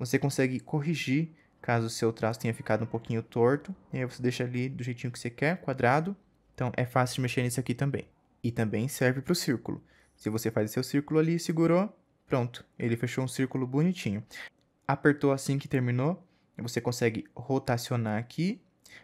Você consegue corrigir caso o seu traço tenha ficado um pouquinho torto. E aí você deixa ali do jeitinho que você quer, quadrado. Então é fácil de mexer nisso aqui também. E também serve para o círculo. Se você faz seu círculo ali, segurou, pronto. Ele fechou um círculo bonitinho. Apertou assim que terminou, você consegue rotacionar aqui.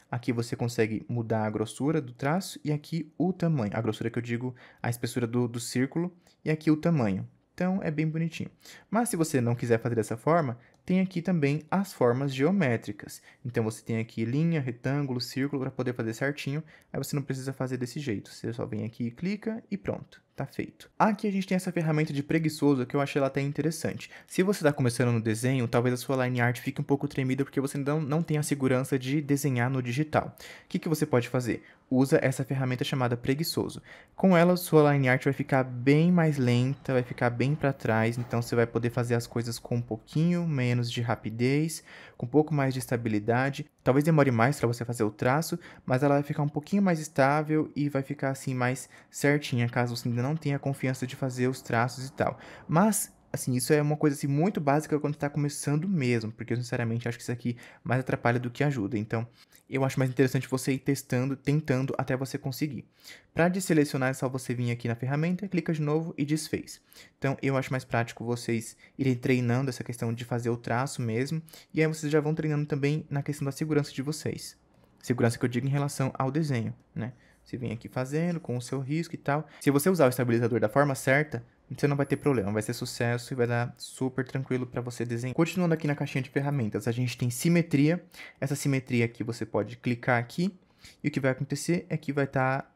Aqui você consegue mudar a grossura do traço e aqui o tamanho. A grossura que eu digo, a espessura do, do círculo e aqui o tamanho. Então é bem bonitinho. Mas se você não quiser fazer dessa forma, tem aqui também as formas geométricas. Então você tem aqui linha, retângulo, círculo para poder fazer certinho. Aí você não precisa fazer desse jeito. Você só vem aqui, clica e pronto tá feito. Aqui a gente tem essa ferramenta de preguiçoso que eu achei ela até interessante. Se você está começando no desenho, talvez a sua line art fique um pouco tremida porque você não, não tem a segurança de desenhar no digital. O que, que você pode fazer? Usa essa ferramenta chamada preguiçoso. Com ela, sua line art vai ficar bem mais lenta, vai ficar bem para trás, então você vai poder fazer as coisas com um pouquinho menos de rapidez, com um pouco mais de estabilidade. Talvez demore mais para você fazer o traço, mas ela vai ficar um pouquinho mais estável e vai ficar assim mais certinha, caso você ainda não tenha confiança de fazer os traços e tal. Mas assim, isso é uma coisa assim, muito básica quando está começando mesmo, porque eu sinceramente acho que isso aqui mais atrapalha do que ajuda. Então, eu acho mais interessante você ir testando, tentando até você conseguir. Para deselecionar é só você vir aqui na ferramenta, clica de novo e desfez. Então, eu acho mais prático vocês irem treinando essa questão de fazer o traço mesmo, e aí vocês já vão treinando também na questão da segurança de vocês. Segurança que eu digo em relação ao desenho, né? Você vem aqui fazendo com o seu risco e tal. Se você usar o estabilizador da forma certa, você não vai ter problema, vai ser sucesso e vai dar super tranquilo para você desenhar. Continuando aqui na caixinha de ferramentas, a gente tem simetria. Essa simetria aqui você pode clicar aqui e o que vai acontecer é que vai estar... Tá...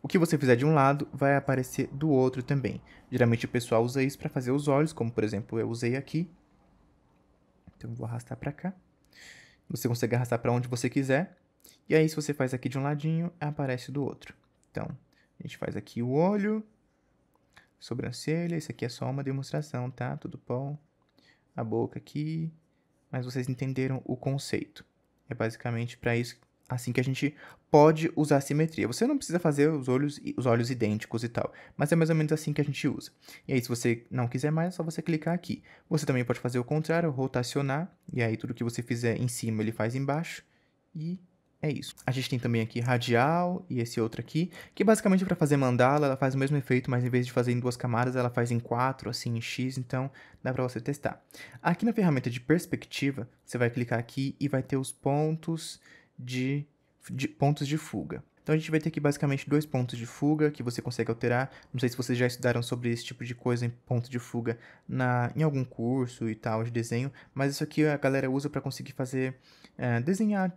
O que você fizer de um lado vai aparecer do outro também. Geralmente o pessoal usa isso para fazer os olhos, como por exemplo eu usei aqui. Então vou arrastar para cá. Você consegue arrastar para onde você quiser. E aí se você faz aqui de um ladinho, aparece do outro. Então a gente faz aqui o olho sobrancelha, isso aqui é só uma demonstração, tá? Tudo bom? A boca aqui, mas vocês entenderam o conceito. É basicamente para isso, assim que a gente pode usar simetria. Você não precisa fazer os olhos, os olhos idênticos e tal, mas é mais ou menos assim que a gente usa. E aí, se você não quiser mais, é só você clicar aqui. Você também pode fazer o contrário, rotacionar, e aí tudo que você fizer em cima ele faz embaixo, e é isso. A gente tem também aqui radial e esse outro aqui, que basicamente para fazer mandala, ela faz o mesmo efeito, mas em vez de fazer em duas camadas, ela faz em quatro, assim, em X, então dá para você testar. Aqui na ferramenta de perspectiva, você vai clicar aqui e vai ter os pontos de, de pontos de fuga. Então a gente vai ter aqui basicamente dois pontos de fuga que você consegue alterar. Não sei se vocês já estudaram sobre esse tipo de coisa em ponto de fuga na, em algum curso e tal de desenho, mas isso aqui a galera usa para conseguir fazer é, desenhar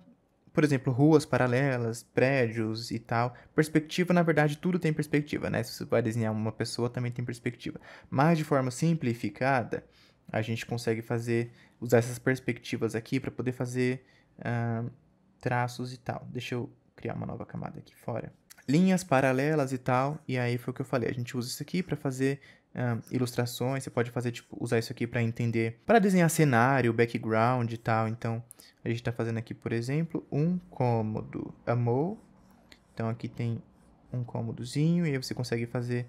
por exemplo, ruas paralelas, prédios e tal. Perspectiva, na verdade, tudo tem perspectiva, né? Se você vai desenhar uma pessoa, também tem perspectiva. Mas de forma simplificada, a gente consegue fazer, usar essas perspectivas aqui para poder fazer uh, traços e tal. Deixa eu criar uma nova camada aqui fora linhas paralelas e tal. E aí foi o que eu falei. A gente usa isso aqui para fazer ilustrações, você pode fazer, tipo, usar isso aqui para entender, para desenhar cenário, background e tal. Então, a gente está fazendo aqui, por exemplo, um cômodo. Amou. Então, aqui tem um cômodozinho e aí você consegue fazer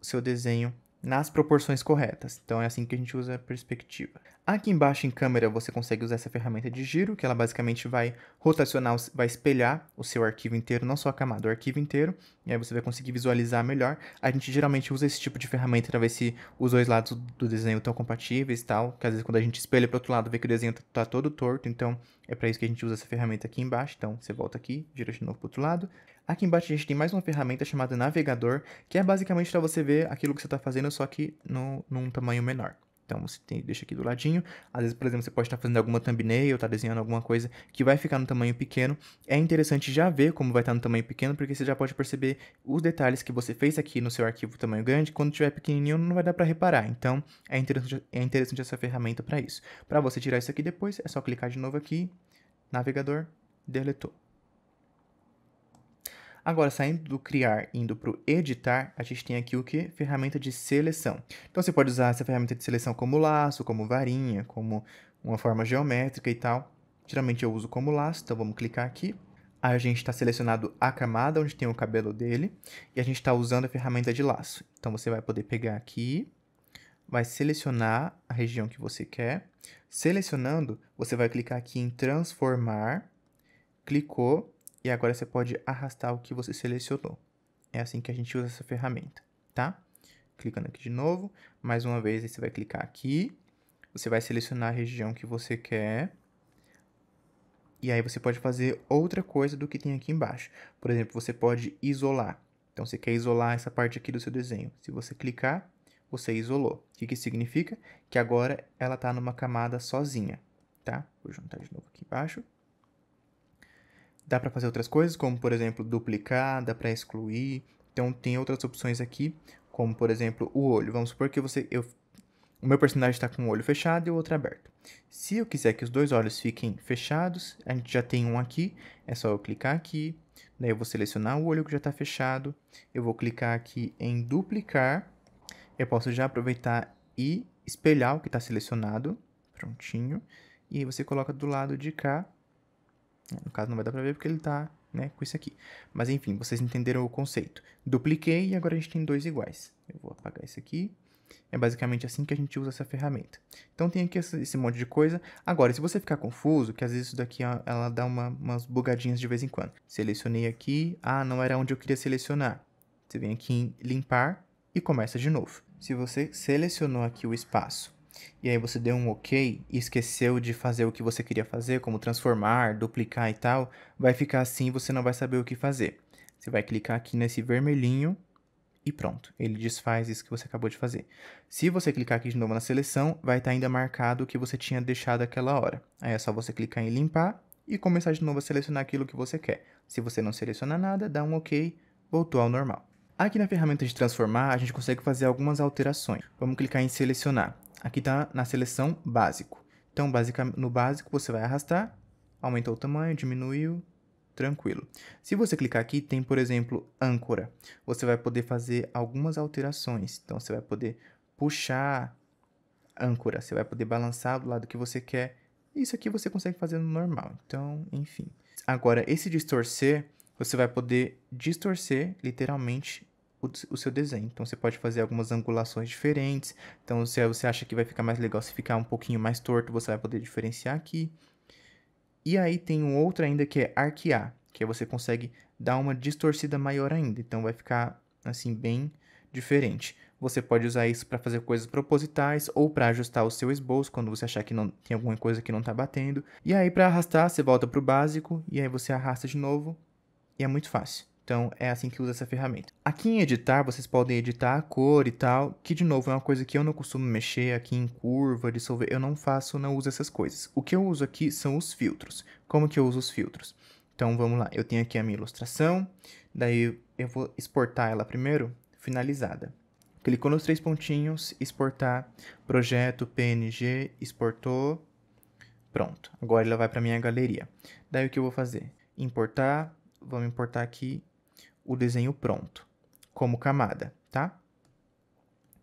o seu desenho nas proporções corretas. Então é assim que a gente usa a perspectiva. Aqui embaixo em câmera você consegue usar essa ferramenta de giro, que ela basicamente vai rotacionar, vai espelhar o seu arquivo inteiro, não só a camada, o arquivo inteiro, e aí você vai conseguir visualizar melhor. A gente geralmente usa esse tipo de ferramenta para ver se os dois lados do desenho estão compatíveis e tal, que às vezes quando a gente espelha para outro lado vê que o desenho está todo torto, então é para isso que a gente usa essa ferramenta aqui embaixo. Então você volta aqui, gira de novo para outro lado, Aqui embaixo a gente tem mais uma ferramenta chamada navegador, que é basicamente para você ver aquilo que você está fazendo, só que no, num tamanho menor. Então você tem, deixa aqui do ladinho. Às vezes, por exemplo, você pode estar tá fazendo alguma thumbnail, estar tá desenhando alguma coisa que vai ficar no tamanho pequeno. É interessante já ver como vai estar tá no tamanho pequeno, porque você já pode perceber os detalhes que você fez aqui no seu arquivo tamanho grande. Quando estiver pequenininho, não vai dar para reparar. Então é interessante, é interessante essa ferramenta para isso. Para você tirar isso aqui depois, é só clicar de novo aqui, navegador, deletou. Agora, saindo do criar, indo para o editar, a gente tem aqui o que? Ferramenta de seleção. Então, você pode usar essa ferramenta de seleção como laço, como varinha, como uma forma geométrica e tal. Geralmente eu uso como laço, então vamos clicar aqui. A gente está selecionado a camada onde tem o cabelo dele e a gente está usando a ferramenta de laço. Então, você vai poder pegar aqui, vai selecionar a região que você quer. Selecionando, você vai clicar aqui em transformar, clicou, e agora você pode arrastar o que você selecionou. É assim que a gente usa essa ferramenta, tá? Clicando aqui de novo, mais uma vez você vai clicar aqui, você vai selecionar a região que você quer. E aí você pode fazer outra coisa do que tem aqui embaixo. Por exemplo, você pode isolar. Então você quer isolar essa parte aqui do seu desenho. Se você clicar, você isolou. O que, que significa? Que agora ela está numa camada sozinha, tá? Vou juntar de novo aqui embaixo. Dá para fazer outras coisas, como por exemplo duplicar, dá para excluir. Então tem outras opções aqui, como por exemplo o olho. Vamos supor que você, eu, o meu personagem está com o olho fechado e o outro aberto. Se eu quiser que os dois olhos fiquem fechados, a gente já tem um aqui, é só eu clicar aqui. Daí eu vou selecionar o olho que já está fechado, eu vou clicar aqui em duplicar. Eu posso já aproveitar e espelhar o que está selecionado. Prontinho. E aí você coloca do lado de cá no caso, não vai dar para ver porque ele está né, com isso aqui. Mas enfim, vocês entenderam o conceito. Dupliquei e agora a gente tem dois iguais. Eu vou apagar isso aqui. É basicamente assim que a gente usa essa ferramenta. Então tem aqui esse monte de coisa. Agora, se você ficar confuso, que às vezes isso daqui ela dá uma, umas bugadinhas de vez em quando. Selecionei aqui, ah, não era onde eu queria selecionar. Você vem aqui em limpar e começa de novo. Se você selecionou aqui o espaço e aí você deu um OK e esqueceu de fazer o que você queria fazer, como transformar, duplicar e tal, vai ficar assim, você não vai saber o que fazer. Você vai clicar aqui nesse vermelhinho e pronto, ele desfaz isso que você acabou de fazer. Se você clicar aqui de novo na seleção, vai estar tá ainda marcado o que você tinha deixado aquela hora. Aí é só você clicar em limpar e começar de novo a selecionar aquilo que você quer. Se você não selecionar nada, dá um OK, voltou ao normal. Aqui na ferramenta de transformar, a gente consegue fazer algumas alterações. Vamos clicar em selecionar aqui está na seleção básico. Então, no básico, você vai arrastar, aumentou o tamanho, diminuiu, tranquilo. Se você clicar aqui, tem, por exemplo, âncora. Você vai poder fazer algumas alterações. Então, você vai poder puxar âncora, você vai poder balançar do lado que você quer. Isso aqui você consegue fazer no normal. Então, enfim. Agora, esse distorcer, você vai poder distorcer, literalmente, o, seu desenho. Então você pode fazer algumas angulações diferentes. Então se você acha que vai ficar mais legal se ficar um pouquinho mais torto, você vai poder diferenciar aqui. E aí tem um outro ainda que é arquear, que você consegue dar uma distorcida maior ainda. Então vai ficar assim bem diferente. Você pode usar isso para fazer coisas propositais ou para ajustar o seu esboço quando você achar que não tem alguma coisa que não está batendo. E aí para arrastar, você volta para o básico e aí você arrasta de novo e é muito fácil. Então é assim que usa essa ferramenta. Aqui em editar, vocês podem editar a cor e tal, que de novo é uma coisa que eu não costumo mexer aqui em curva, dissolver, eu não faço, não uso essas coisas. O que eu uso aqui são os filtros. Como que eu uso os filtros? Então vamos lá, eu tenho aqui a minha ilustração, daí eu vou exportar ela primeiro, finalizada. Clicou nos três pontinhos, exportar, projeto, PNG, exportou, pronto. Agora ela vai para minha galeria. Daí o que eu vou fazer? Importar, vamos importar aqui o desenho pronto, como camada, tá?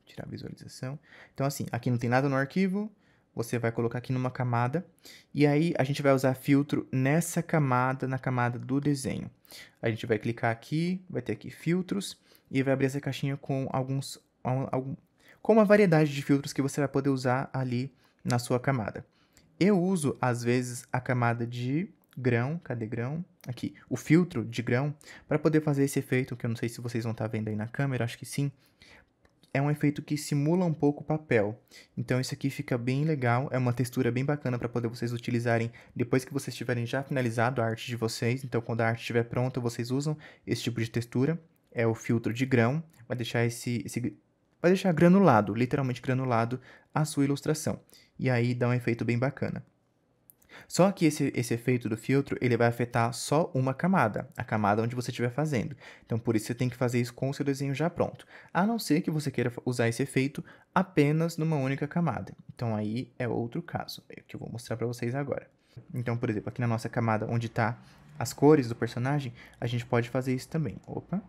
Tirar a visualização. Então, assim, aqui não tem nada no arquivo, você vai colocar aqui numa camada, e aí a gente vai usar filtro nessa camada, na camada do desenho. A gente vai clicar aqui, vai ter aqui filtros, e vai abrir essa caixinha com alguns... Algum, com uma variedade de filtros que você vai poder usar ali na sua camada. Eu uso, às vezes, a camada de grão, cadê grão? Aqui, o filtro de grão, para poder fazer esse efeito, que eu não sei se vocês vão estar tá vendo aí na câmera, acho que sim. É um efeito que simula um pouco o papel. Então isso aqui fica bem legal, é uma textura bem bacana para poder vocês utilizarem depois que vocês tiverem já finalizado a arte de vocês. Então quando a arte estiver pronta, vocês usam esse tipo de textura. É o filtro de grão, vai deixar esse, esse vai deixar granulado, literalmente granulado, a sua ilustração. E aí dá um efeito bem bacana. Só que esse, esse efeito do filtro, ele vai afetar só uma camada, a camada onde você estiver fazendo. Então, por isso, você tem que fazer isso com o seu desenho já pronto. A não ser que você queira usar esse efeito apenas numa única camada. Então, aí é outro caso, é que eu vou mostrar para vocês agora. Então, por exemplo, aqui na nossa camada onde está as cores do personagem, a gente pode fazer isso também. Opa!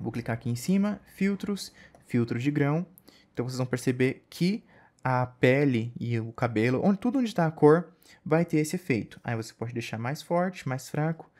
Vou clicar aqui em cima, filtros, filtro de grão. Então, vocês vão perceber que a pele e o cabelo, onde tudo onde está a cor, vai ter esse efeito. Aí você pode deixar mais forte, mais fraco,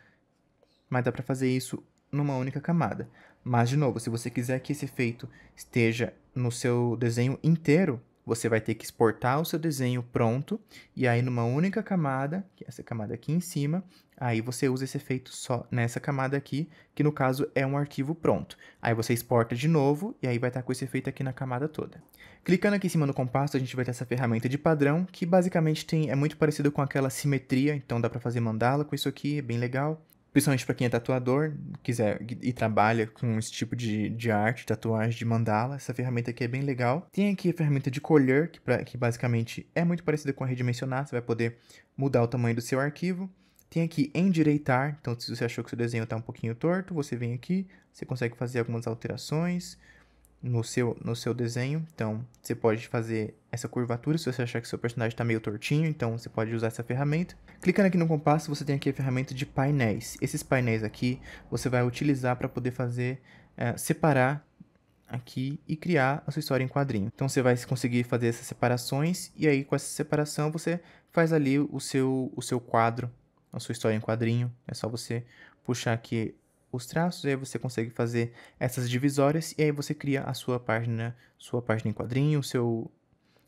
mas dá para fazer isso numa única camada. Mas de novo, se você quiser que esse efeito esteja no seu desenho inteiro, você vai ter que exportar o seu desenho pronto, e aí numa única camada, que é essa camada aqui em cima, aí você usa esse efeito só nessa camada aqui, que no caso é um arquivo pronto. Aí você exporta de novo, e aí vai estar com esse efeito aqui na camada toda. Clicando aqui em cima no compasso, a gente vai ter essa ferramenta de padrão, que basicamente tem, é muito parecido com aquela simetria, então dá para fazer mandala com isso aqui, é bem legal. Principalmente para quem é tatuador, quiser e trabalha com esse tipo de, de arte, tatuagem de mandala, essa ferramenta aqui é bem legal. Tem aqui a ferramenta de colher, que, pra, que basicamente é muito parecida com a redimensionar, você vai poder mudar o tamanho do seu arquivo. Tem aqui endireitar, então se você achou que seu desenho está um pouquinho torto, você vem aqui, você consegue fazer algumas alterações no seu, no seu desenho. Então, você pode fazer essa curvatura se você achar que seu personagem está meio tortinho, então você pode usar essa ferramenta. Clicando aqui no compasso, você tem aqui a ferramenta de painéis. Esses painéis aqui, você vai utilizar para poder fazer, é, separar aqui e criar a sua história em quadrinho. Então, você vai conseguir fazer essas separações, e aí com essa separação você faz ali o seu, o seu quadro, a sua história em quadrinho. É só você puxar aqui os traços, e aí você consegue fazer essas divisórias, e aí você cria a sua página, sua página em quadrinho, seu,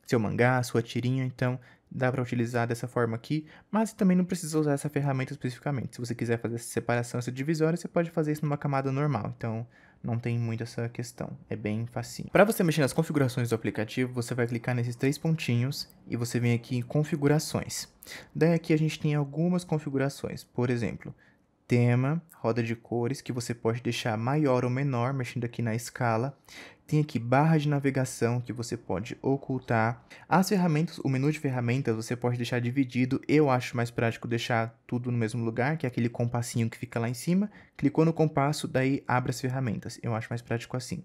seu mangá, sua tirinha, então dá para utilizar dessa forma aqui, mas também não precisa usar essa ferramenta especificamente. Se você quiser fazer essa separação, essa divisória, você pode fazer isso numa camada normal, então não tem muito essa questão, é bem facinho. Para você mexer nas configurações do aplicativo, você vai clicar nesses três pontinhos e você vem aqui em configurações. Daí aqui a gente tem algumas configurações, por exemplo, tema, roda de cores, que você pode deixar maior ou menor, mexendo aqui na escala. Tem aqui barra de navegação, que você pode ocultar. As ferramentas, o menu de ferramentas, você pode deixar dividido. Eu acho mais prático deixar tudo no mesmo lugar, que é aquele compassinho que fica lá em cima. Clicou no compasso, daí abre as ferramentas. Eu acho mais prático assim.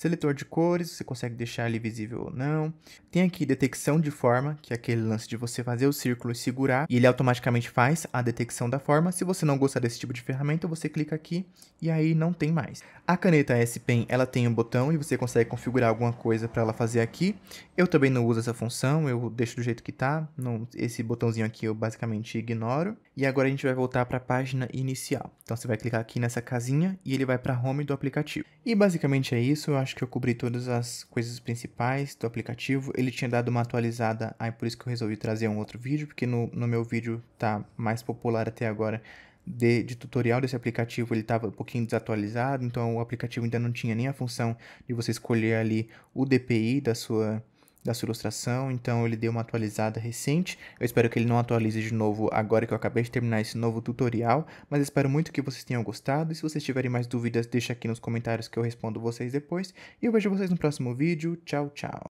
Seletor de cores, você consegue deixar ele visível ou não. Tem aqui detecção de forma, que é aquele lance de você fazer o círculo e segurar, e ele automaticamente faz a detecção da forma. Se você não gostar desse tipo de ferramenta, você clica aqui e aí não tem mais. A caneta S Pen, ela tem um botão e você consegue configurar alguma coisa para ela fazer aqui. Eu também não uso essa função, eu deixo do jeito que tá. Não, esse botãozinho aqui eu basicamente ignoro. E agora a gente vai voltar para a página inicial. Então você vai clicar aqui nessa casinha e ele vai para home do aplicativo. E basicamente é isso, eu acho acho que eu cobri todas as coisas principais do aplicativo. Ele tinha dado uma atualizada, aí por isso que eu resolvi trazer um outro vídeo, porque no, no meu vídeo tá mais popular até agora de, de tutorial desse aplicativo, ele estava um pouquinho desatualizado, então o aplicativo ainda não tinha nem a função de você escolher ali o DPI da sua da sua ilustração, então ele deu uma atualizada recente. Eu espero que ele não atualize de novo agora que eu acabei de terminar esse novo tutorial, mas espero muito que vocês tenham gostado. E se vocês tiverem mais dúvidas, deixa aqui nos comentários que eu respondo vocês depois. E eu vejo vocês no próximo vídeo. Tchau, tchau.